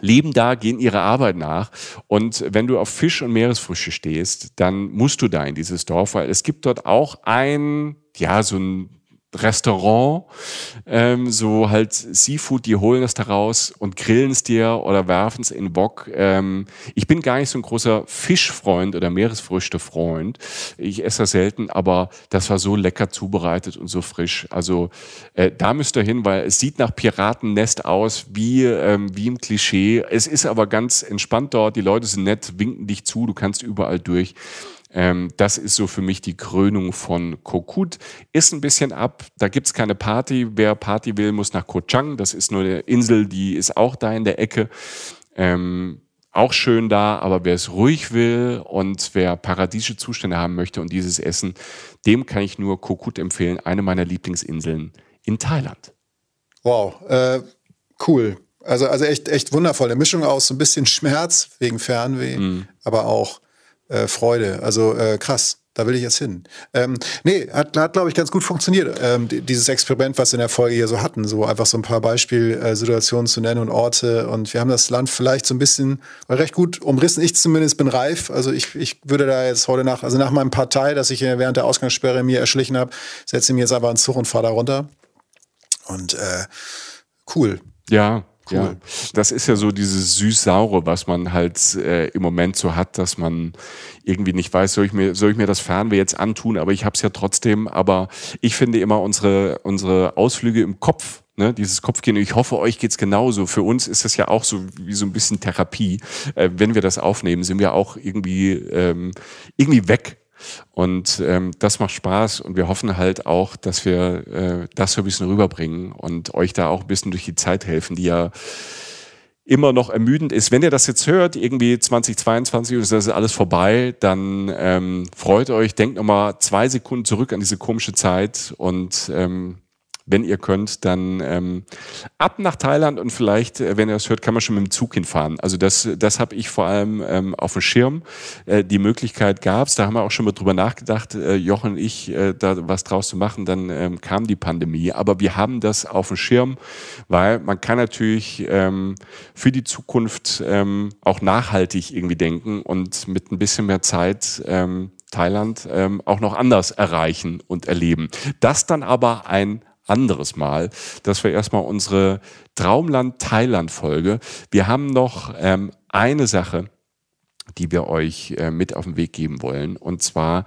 leben da, gehen ihrer Arbeit nach. Und wenn du auf Fisch und Meeresfrüchte stehst, dann musst du da in dieses Dorf, weil es gibt dort auch ein, ja, so ein Restaurant, ähm, so halt Seafood, die holen es daraus und grillen es dir oder werfen es in Bock. Ähm, ich bin gar nicht so ein großer Fischfreund oder Meeresfrüchtefreund. Ich esse das selten, aber das war so lecker zubereitet und so frisch. Also äh, da müsst ihr hin, weil es sieht nach Piratennest aus, wie, ähm, wie im Klischee. Es ist aber ganz entspannt dort, die Leute sind nett, winken dich zu, du kannst überall durch. Ähm, das ist so für mich die Krönung von Kokut. Ist ein bisschen ab, da gibt es keine Party. Wer Party will, muss nach Kochang. Das ist nur eine Insel, die ist auch da in der Ecke. Ähm, auch schön da, aber wer es ruhig will und wer paradiesische Zustände haben möchte und dieses Essen, dem kann ich nur Kokut empfehlen, eine meiner Lieblingsinseln in Thailand. Wow, äh, cool. Also, also echt, echt wundervolle Mischung aus so ein bisschen Schmerz wegen Fernweh, mm. aber auch äh, Freude. Also äh, krass, da will ich jetzt hin. Ähm, nee, hat, hat glaube ich, ganz gut funktioniert, ähm, dieses Experiment, was wir in der Folge hier so hatten. So einfach so ein paar Beispielsituationen äh, zu nennen und Orte. Und wir haben das Land vielleicht so ein bisschen recht gut umrissen. Ich zumindest bin reif. Also ich, ich würde da jetzt heute nach, also nach meinem Partei, das ich während der Ausgangssperre mir erschlichen habe, setze mir jetzt einfach einen Zug und fahre da runter. Und äh, cool. Ja, Cool. Ja, das ist ja so dieses süß-saure, was man halt äh, im Moment so hat, dass man irgendwie nicht weiß, soll ich mir, soll ich mir das Fernweh jetzt antun, aber ich hab's ja trotzdem. Aber ich finde immer unsere, unsere Ausflüge im Kopf, ne, dieses Kopfkino, ich hoffe, euch geht's genauso. Für uns ist das ja auch so wie so ein bisschen Therapie. Äh, wenn wir das aufnehmen, sind wir auch irgendwie, ähm, irgendwie weg und ähm, das macht Spaß und wir hoffen halt auch, dass wir äh, das so ein bisschen rüberbringen und euch da auch ein bisschen durch die Zeit helfen, die ja immer noch ermüdend ist. Wenn ihr das jetzt hört, irgendwie 2022 und das ist alles vorbei, dann ähm, freut euch, denkt nochmal zwei Sekunden zurück an diese komische Zeit und ähm, wenn ihr könnt, dann ähm, ab nach Thailand und vielleicht, äh, wenn ihr das hört, kann man schon mit dem Zug hinfahren. Also das, das habe ich vor allem ähm, auf dem Schirm. Äh, die Möglichkeit gab es, da haben wir auch schon mal drüber nachgedacht, äh, Jochen und ich, äh, da was draus zu machen. Dann ähm, kam die Pandemie. Aber wir haben das auf dem Schirm, weil man kann natürlich ähm, für die Zukunft ähm, auch nachhaltig irgendwie denken und mit ein bisschen mehr Zeit ähm, Thailand ähm, auch noch anders erreichen und erleben. Das dann aber ein anderes Mal, Das war erstmal unsere Traumland-Thailand-Folge. Wir haben noch ähm, eine Sache, die wir euch äh, mit auf den Weg geben wollen. Und zwar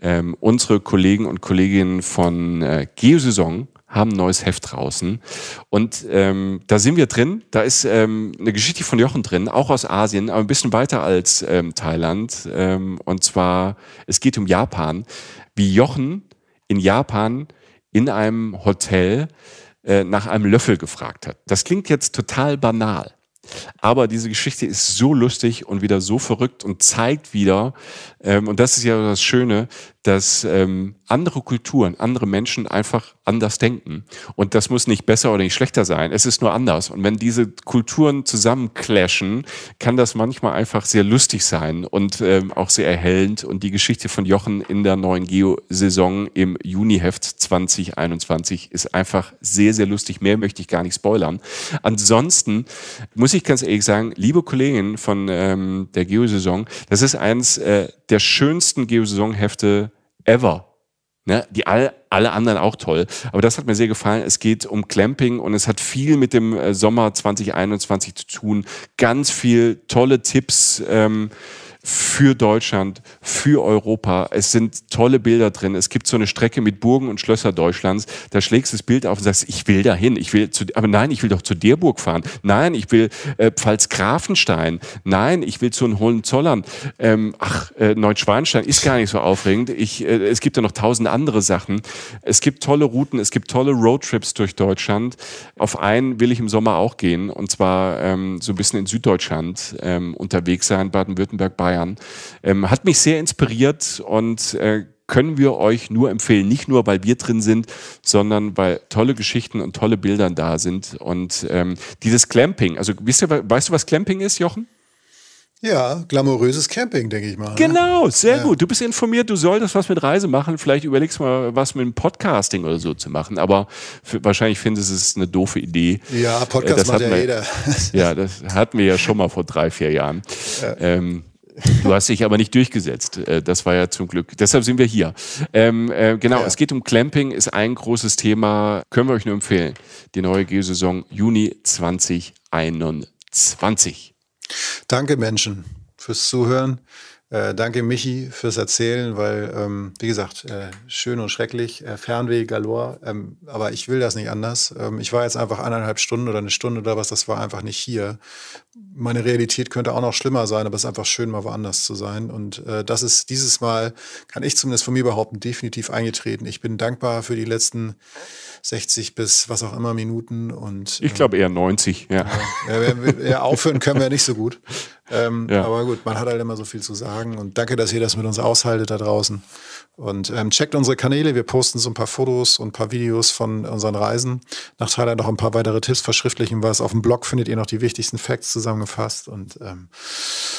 ähm, unsere Kollegen und Kolleginnen von äh, Geosaison haben ein neues Heft draußen. Und ähm, da sind wir drin. Da ist ähm, eine Geschichte von Jochen drin, auch aus Asien, aber ein bisschen weiter als ähm, Thailand. Ähm, und zwar, es geht um Japan. Wie Jochen in Japan in einem Hotel äh, nach einem Löffel gefragt hat. Das klingt jetzt total banal. Aber diese Geschichte ist so lustig und wieder so verrückt und zeigt wieder, ähm, und das ist ja das Schöne, dass ähm, andere Kulturen, andere Menschen einfach anders denken. Und das muss nicht besser oder nicht schlechter sein. Es ist nur anders. Und wenn diese Kulturen zusammenclashen, kann das manchmal einfach sehr lustig sein und ähm, auch sehr erhellend. Und die Geschichte von Jochen in der neuen Geo-Saison im Juniheft 2021 ist einfach sehr, sehr lustig. Mehr möchte ich gar nicht spoilern. Ansonsten muss ich ganz ehrlich sagen, liebe Kolleginnen von ähm, der Geo-Saison, das ist eins äh, der schönsten Geo-Saison-Hefte ever. Ne? Die all, alle anderen auch toll. Aber das hat mir sehr gefallen. Es geht um Clamping und es hat viel mit dem äh, Sommer 2021 zu tun. Ganz viel tolle Tipps. Ähm, für Deutschland, für Europa. Es sind tolle Bilder drin. Es gibt so eine Strecke mit Burgen und Schlösser Deutschlands. Da schlägst du das Bild auf und sagst, ich will dahin. Ich will zu, aber nein, ich will doch zu der Burg fahren. Nein, ich will äh, Pfalz-Grafenstein. Nein, ich will zu den Hohenzollern. Ähm, ach, äh, Neuschwanstein ist gar nicht so aufregend. Ich, äh, es gibt ja noch tausend andere Sachen. Es gibt tolle Routen, es gibt tolle Roadtrips durch Deutschland. Auf einen will ich im Sommer auch gehen und zwar ähm, so ein bisschen in Süddeutschland ähm, unterwegs sein, Baden-Württemberg, Bayern. Bayern. Ähm, hat mich sehr inspiriert und äh, können wir euch nur empfehlen. Nicht nur, weil wir drin sind, sondern weil tolle Geschichten und tolle Bilder da sind. Und ähm, dieses Clamping, also weißt du, weißt du, was Clamping ist, Jochen? Ja, glamouröses Camping, denke ich mal. Ne? Genau, sehr ja. gut. Du bist informiert, du solltest was mit Reise machen. Vielleicht überlegst du mal, was mit dem Podcasting oder so zu machen. Aber für, wahrscheinlich findest du es eine doofe Idee. Ja, äh, Podcast äh, macht ja jeder. <laughs> ja, das hatten wir ja schon mal vor drei, vier Jahren. Ja. Ähm, Du hast dich aber nicht durchgesetzt. Äh, das war ja zum Glück. Deshalb sind wir hier. Ähm, äh, genau, ja. es geht um Clamping, ist ein großes Thema. Können wir euch nur empfehlen. Die neue Geosaison Juni 2021. Danke, Menschen, fürs Zuhören. Äh, danke, Michi, fürs Erzählen, weil, ähm, wie gesagt, äh, schön und schrecklich, äh, Fernweh galore. Ähm, aber ich will das nicht anders. Ähm, ich war jetzt einfach eineinhalb Stunden oder eine Stunde oder was, das war einfach nicht hier. Meine Realität könnte auch noch schlimmer sein, aber es ist einfach schön, mal woanders zu sein. Und äh, das ist dieses Mal, kann ich zumindest von mir behaupten, definitiv eingetreten. Ich bin dankbar für die letzten. 60 bis was auch immer Minuten und. Ich glaube ähm, eher 90, ja. Äh, ja, aufhören können wir nicht so gut. Ähm, ja. Aber gut, man hat halt immer so viel zu sagen und danke, dass ihr das mit uns aushaltet da draußen. Und ähm, checkt unsere Kanäle, wir posten so ein paar Fotos und ein paar Videos von unseren Reisen. Nach Thailand noch ein paar weitere Tipps, verschriftlichen was. Auf dem Blog findet ihr noch die wichtigsten Facts zusammengefasst und ähm,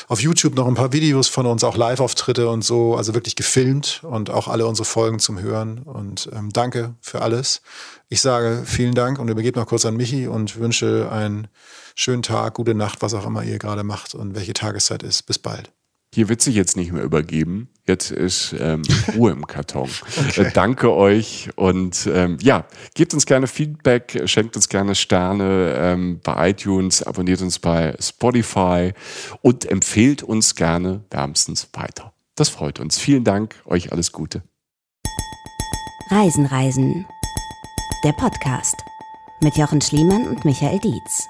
auf YouTube noch ein paar Videos von uns, auch Live-Auftritte und so, also wirklich gefilmt und auch alle unsere Folgen zum Hören. Und ähm, danke für alles. Ich sage vielen Dank und übergebe noch kurz an Michi und wünsche einen schönen Tag, gute Nacht, was auch immer ihr gerade macht und welche Tageszeit ist. Bis bald. Hier wird sich jetzt nicht mehr übergeben. Jetzt ist ähm, <laughs> Ruhe im Karton. okay. Äh, danke euch und ähm, ja, gebt uns gerne Feedback, schenkt uns gerne Sterne ähm, bei iTunes, abonniert uns bei Spotify und empfehlt uns gerne wärmstens weiter. Das freut uns. Vielen Dank, euch alles Gute. Reisen, Reisen der Podcast mit Jochen Schliemann und Michael Dietz.